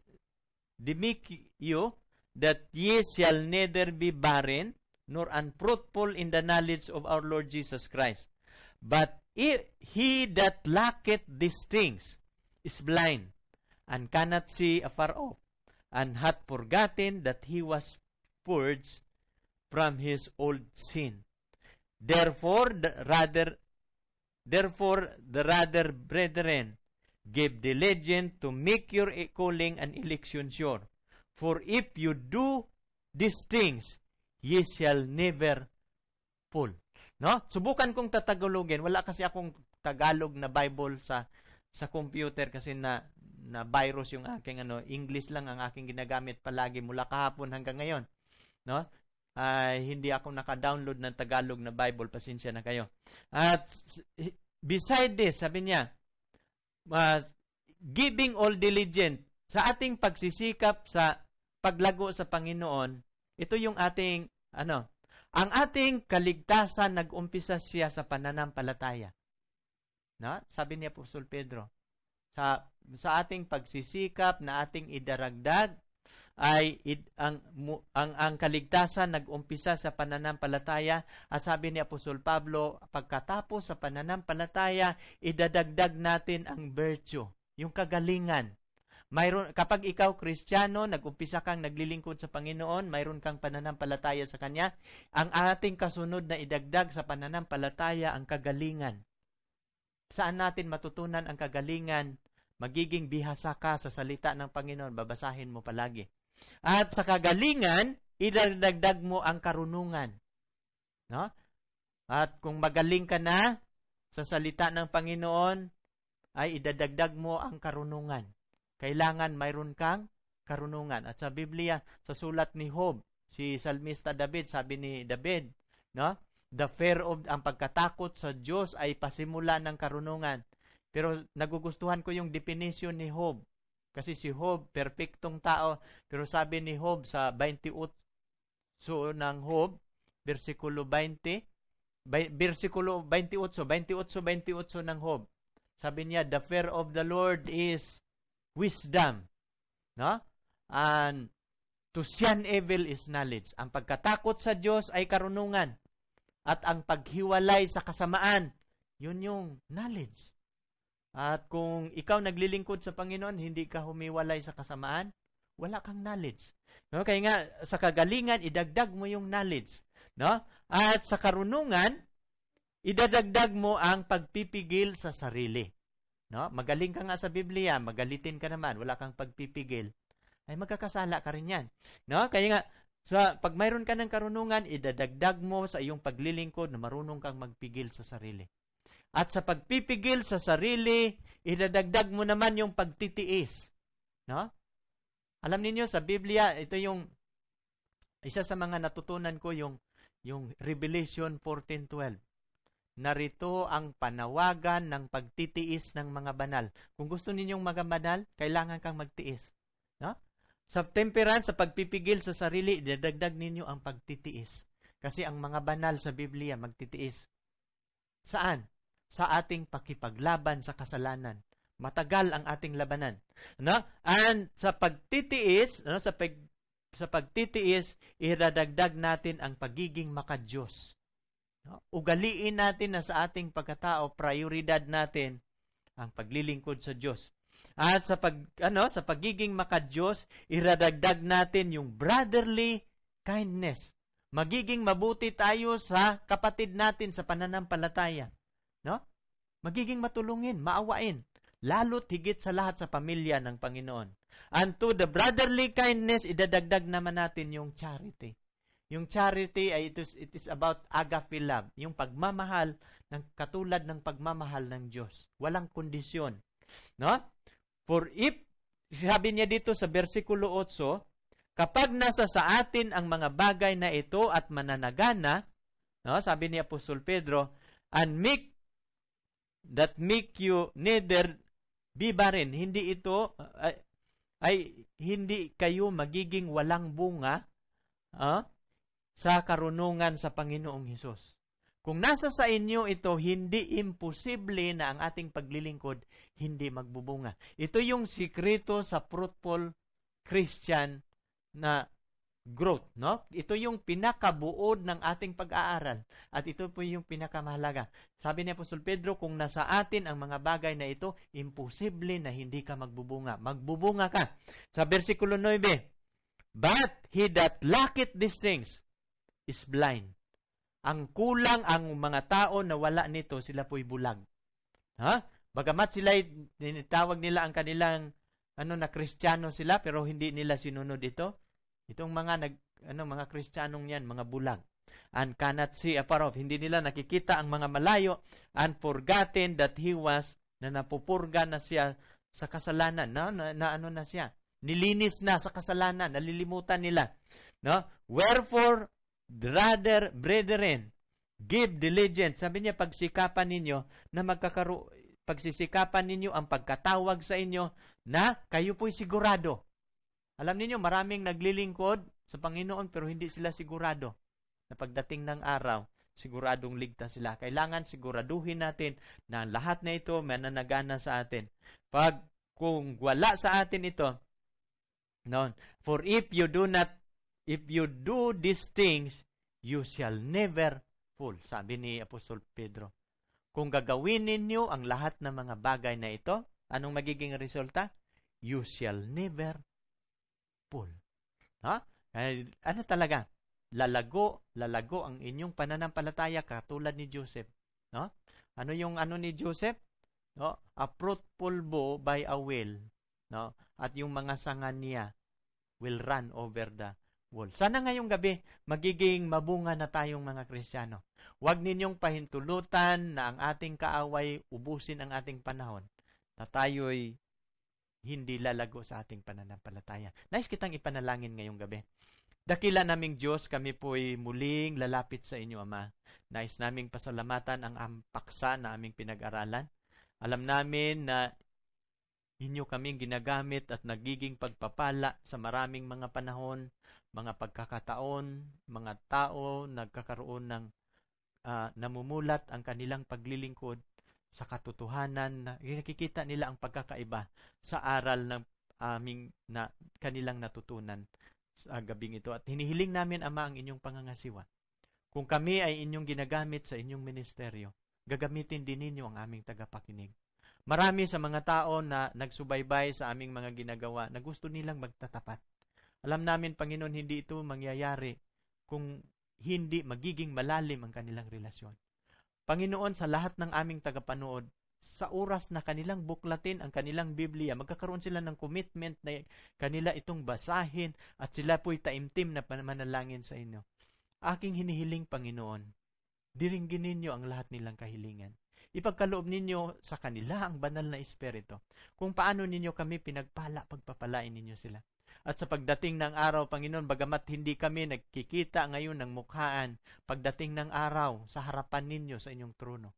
they make you that ye shall neither be barren nor unfruitful in the knowledge of our Lord Jesus Christ. But if he that lacketh these things is blind and cannot see afar off, and hath forgotten that he was purged from his old sin. Therefore, the rather, therefore the rather brethren, Give diligence to make your e-, calling and election sure. For if you do these things, ye shall never fall. No? Subukan kong tatagalogin. Wala kasi akong Tagalog na Bible sa sa computer kasi na na virus yung aking ano, English lang ang aking ginagamit palagi mula kahapon hanggang ngayon. No? Uh, hindi ako naka-download ng Tagalog na Bible, pasensya na kayo. At beside this, sabi niya, uh, giving all diligent sa ating pagsisikap sa paglago sa Panginoon, ito yung ating ano, ang ating kaligtasan nag nagumpisa siya sa pananampalataya. Na? Sabi ni Apostol Pedro, sa sa ating pagsisikap na ating idaragdag ay ang ang ang kaligtasan nagumpisa sa pananampalataya at sabi ni Apostol Pablo pagkatapos sa pananampalataya idadagdag natin ang virtue yung kagalingan mayroon kapag ikaw Kristiyano nagumpisa kang naglilingkod sa Panginoon mayroon kang pananampalataya sa kanya ang ating kasunod na idagdag sa pananampalataya ang kagalingan saan natin matutunan ang kagalingan magiging bihasa ka sa salita ng Panginoon babasahin mo palagi at sa kagalingan, idadagdag mo ang karunungan. No? At kung magaling ka na sa salita ng Panginoon, ay idadagdag mo ang karunungan. Kailangan mayroon kang karunungan. At sa Biblia, sa sulat ni Hob, si Salmista David, sabi ni David, no? The fear of ang pagkatakot sa Diyos ay pasimula ng karunungan. Pero nagugustuhan ko yung definition ni Hob. Kasi si Job, perfectong tao. Pero sabi ni Job sa 28 so ng Job, versikulo 20, versikulo 28, 28, 28 ng Job. Sabi niya, the fear of the Lord is wisdom. No? And to shun evil is knowledge. Ang pagkatakot sa Diyos ay karunungan. At ang paghiwalay sa kasamaan, yun yung knowledge. At kung ikaw naglilingkod sa Panginoon, hindi ka humiwalay sa kasamaan, wala kang knowledge. No? Kaya nga, sa kagalingan, idagdag mo yung knowledge. No? At sa karunungan, idadagdag mo ang pagpipigil sa sarili. No? Magaling ka nga sa Biblia, magalitin ka naman, wala kang pagpipigil, ay magkakasala ka rin yan. No? Kaya nga, sa pag mayroon ka ng karunungan, idadagdag mo sa iyong paglilingkod na marunong kang magpigil sa sarili. At sa pagpipigil sa sarili, idadagdag mo naman yung pagtitiis. No? Alam niyo sa Biblia, ito yung isa sa mga natutunan ko yung yung Revelation 14:12. Narito ang panawagan ng pagtitiis ng mga banal. Kung gusto ninyong magabanal, kailangan kang magtiis. No? Sa temperance, sa pagpipigil sa sarili, dadagdag ninyo ang pagtitiis. Kasi ang mga banal sa Biblia magtitiis. Saan? sa ating pakipaglaban sa kasalanan. Matagal ang ating labanan, no? And sa pagtitiis, no, sa pag, sa pagtitiis, iradagdag natin ang pagiging makadiyos. No? Ugaliin natin na sa ating pagkatao, prioridad natin ang paglilingkod sa Diyos. At sa pag ano, sa pagiging makadiyos, iradagdag natin yung brotherly kindness. Magiging mabuti tayo sa kapatid natin sa pananampalataya. No? Magiging matulungin, maawain, lalo't higit sa lahat sa pamilya ng Panginoon. And to the brotherly kindness, idadagdag naman natin yung charity. Yung charity ay it is, it is about agape love, yung pagmamahal ng katulad ng pagmamahal ng Diyos. Walang kondisyon. No? For if sabi niya dito sa bersikulo 8, kapag nasa sa atin ang mga bagay na ito at mananagana, no? Sabi ni Apostol Pedro, and make that make you neither be barren. Hindi ito uh, ay hindi kayo magiging walang bunga uh, sa karunungan sa Panginoong Hesus. Kung nasa sa inyo ito, hindi imposible na ang ating paglilingkod hindi magbubunga. Ito yung sikreto sa fruitful Christian na growth, no? Ito yung pinakabuod ng ating pag-aaral at ito po yung pinakamahalaga. Sabi ni Apostol Pedro, kung nasa atin ang mga bagay na ito, imposible na hindi ka magbubunga. Magbubunga ka. Sa versikulo 9, But he that lacketh these things is blind. Ang kulang ang mga tao na wala nito, sila po'y bulag. Ha? Bagamat sila, tinitawag nila ang kanilang ano na Kristiyano sila, pero hindi nila sinunod ito Itong mga nag ano mga Kristiyanong 'yan, mga bulag and cannot see afar off. Hindi nila nakikita ang mga malayo and forgotten that he was na napupurga na siya sa kasalanan. No? Na, na ano na siya? Nilinis na sa kasalanan. Nalilimutan nila. No? Wherefore, brother, brethren, give diligence. Sabi niya, pagsikapan ninyo na magkakaroon, pagsisikapan ninyo ang pagkatawag sa inyo na kayo po'y sigurado alam niyo maraming naglilingkod sa Panginoon pero hindi sila sigurado na pagdating ng araw, siguradong ligtas sila. Kailangan siguraduhin natin na lahat na ito mananagana sa atin. Pag kung wala sa atin ito, noon, for if you do not if you do these things, you shall never fall. Sabi ni Apostol Pedro. Kung gagawin ninyo ang lahat ng mga bagay na ito, anong magiging resulta? You shall never gospel. Ha? Eh, ano talaga? Lalago, lalago ang inyong pananampalataya katulad ni Joseph. No? Ano yung ano ni Joseph? No? A fruitful bow by a well. No? At yung mga sanga niya will run over the wall. Sana ngayong gabi, magiging mabunga na tayong mga Kristiyano. Huwag ninyong pahintulutan na ang ating kaaway ubusin ang ating panahon. Na tayo'y hindi lalago sa ating pananampalataya. Nais kitang ipanalangin ngayong gabi. Dakila naming Diyos, kami po'y muling lalapit sa inyo, Ama. Nais naming pasalamatan ang ampaksa na aming pinag-aralan. Alam namin na inyo kaming ginagamit at nagiging pagpapala sa maraming mga panahon, mga pagkakataon, mga tao nagkakaroon ng uh, namumulat ang kanilang paglilingkod sa katotohanan na nakikita nila ang pagkakaiba sa aral ng aming na kanilang natutunan sa gabing ito. At hinihiling namin, Ama, ang inyong pangangasiwa. Kung kami ay inyong ginagamit sa inyong ministeryo, gagamitin din ninyo ang aming tagapakinig. Marami sa mga tao na nagsubaybay sa aming mga ginagawa na gusto nilang magtatapat. Alam namin, Panginoon, hindi ito mangyayari kung hindi magiging malalim ang kanilang relasyon. Panginoon, sa lahat ng aming tagapanood, sa oras na kanilang buklatin ang kanilang Biblia, magkakaroon sila ng commitment na kanila itong basahin at sila po'y taimtim na manalangin sa inyo. Aking hinihiling, Panginoon, diringgin ninyo ang lahat nilang kahilingan. Ipagkaloob ninyo sa kanila ang banal na Espiritu, kung paano ninyo kami pinagpala, pagpapalain ninyo sila. At sa pagdating ng araw, Panginoon, bagamat hindi kami nagkikita ngayon ng mukhaan, pagdating ng araw sa harapan ninyo sa inyong trono,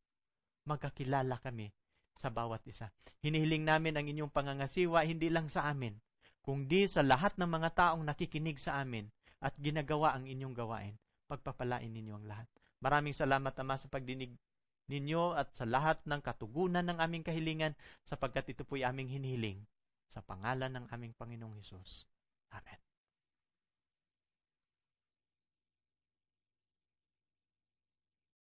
magkakilala kami sa bawat isa. Hinihiling namin ang inyong pangangasiwa, hindi lang sa amin, kundi sa lahat ng mga taong nakikinig sa amin at ginagawa ang inyong gawain. Pagpapalain ninyo ang lahat. Maraming salamat, Ama, sa pagdinig ninyo at sa lahat ng katugunan ng aming kahilingan sapagkat ito po'y aming hinihiling sa pangalan ng aming Panginoong Hesus. Amen.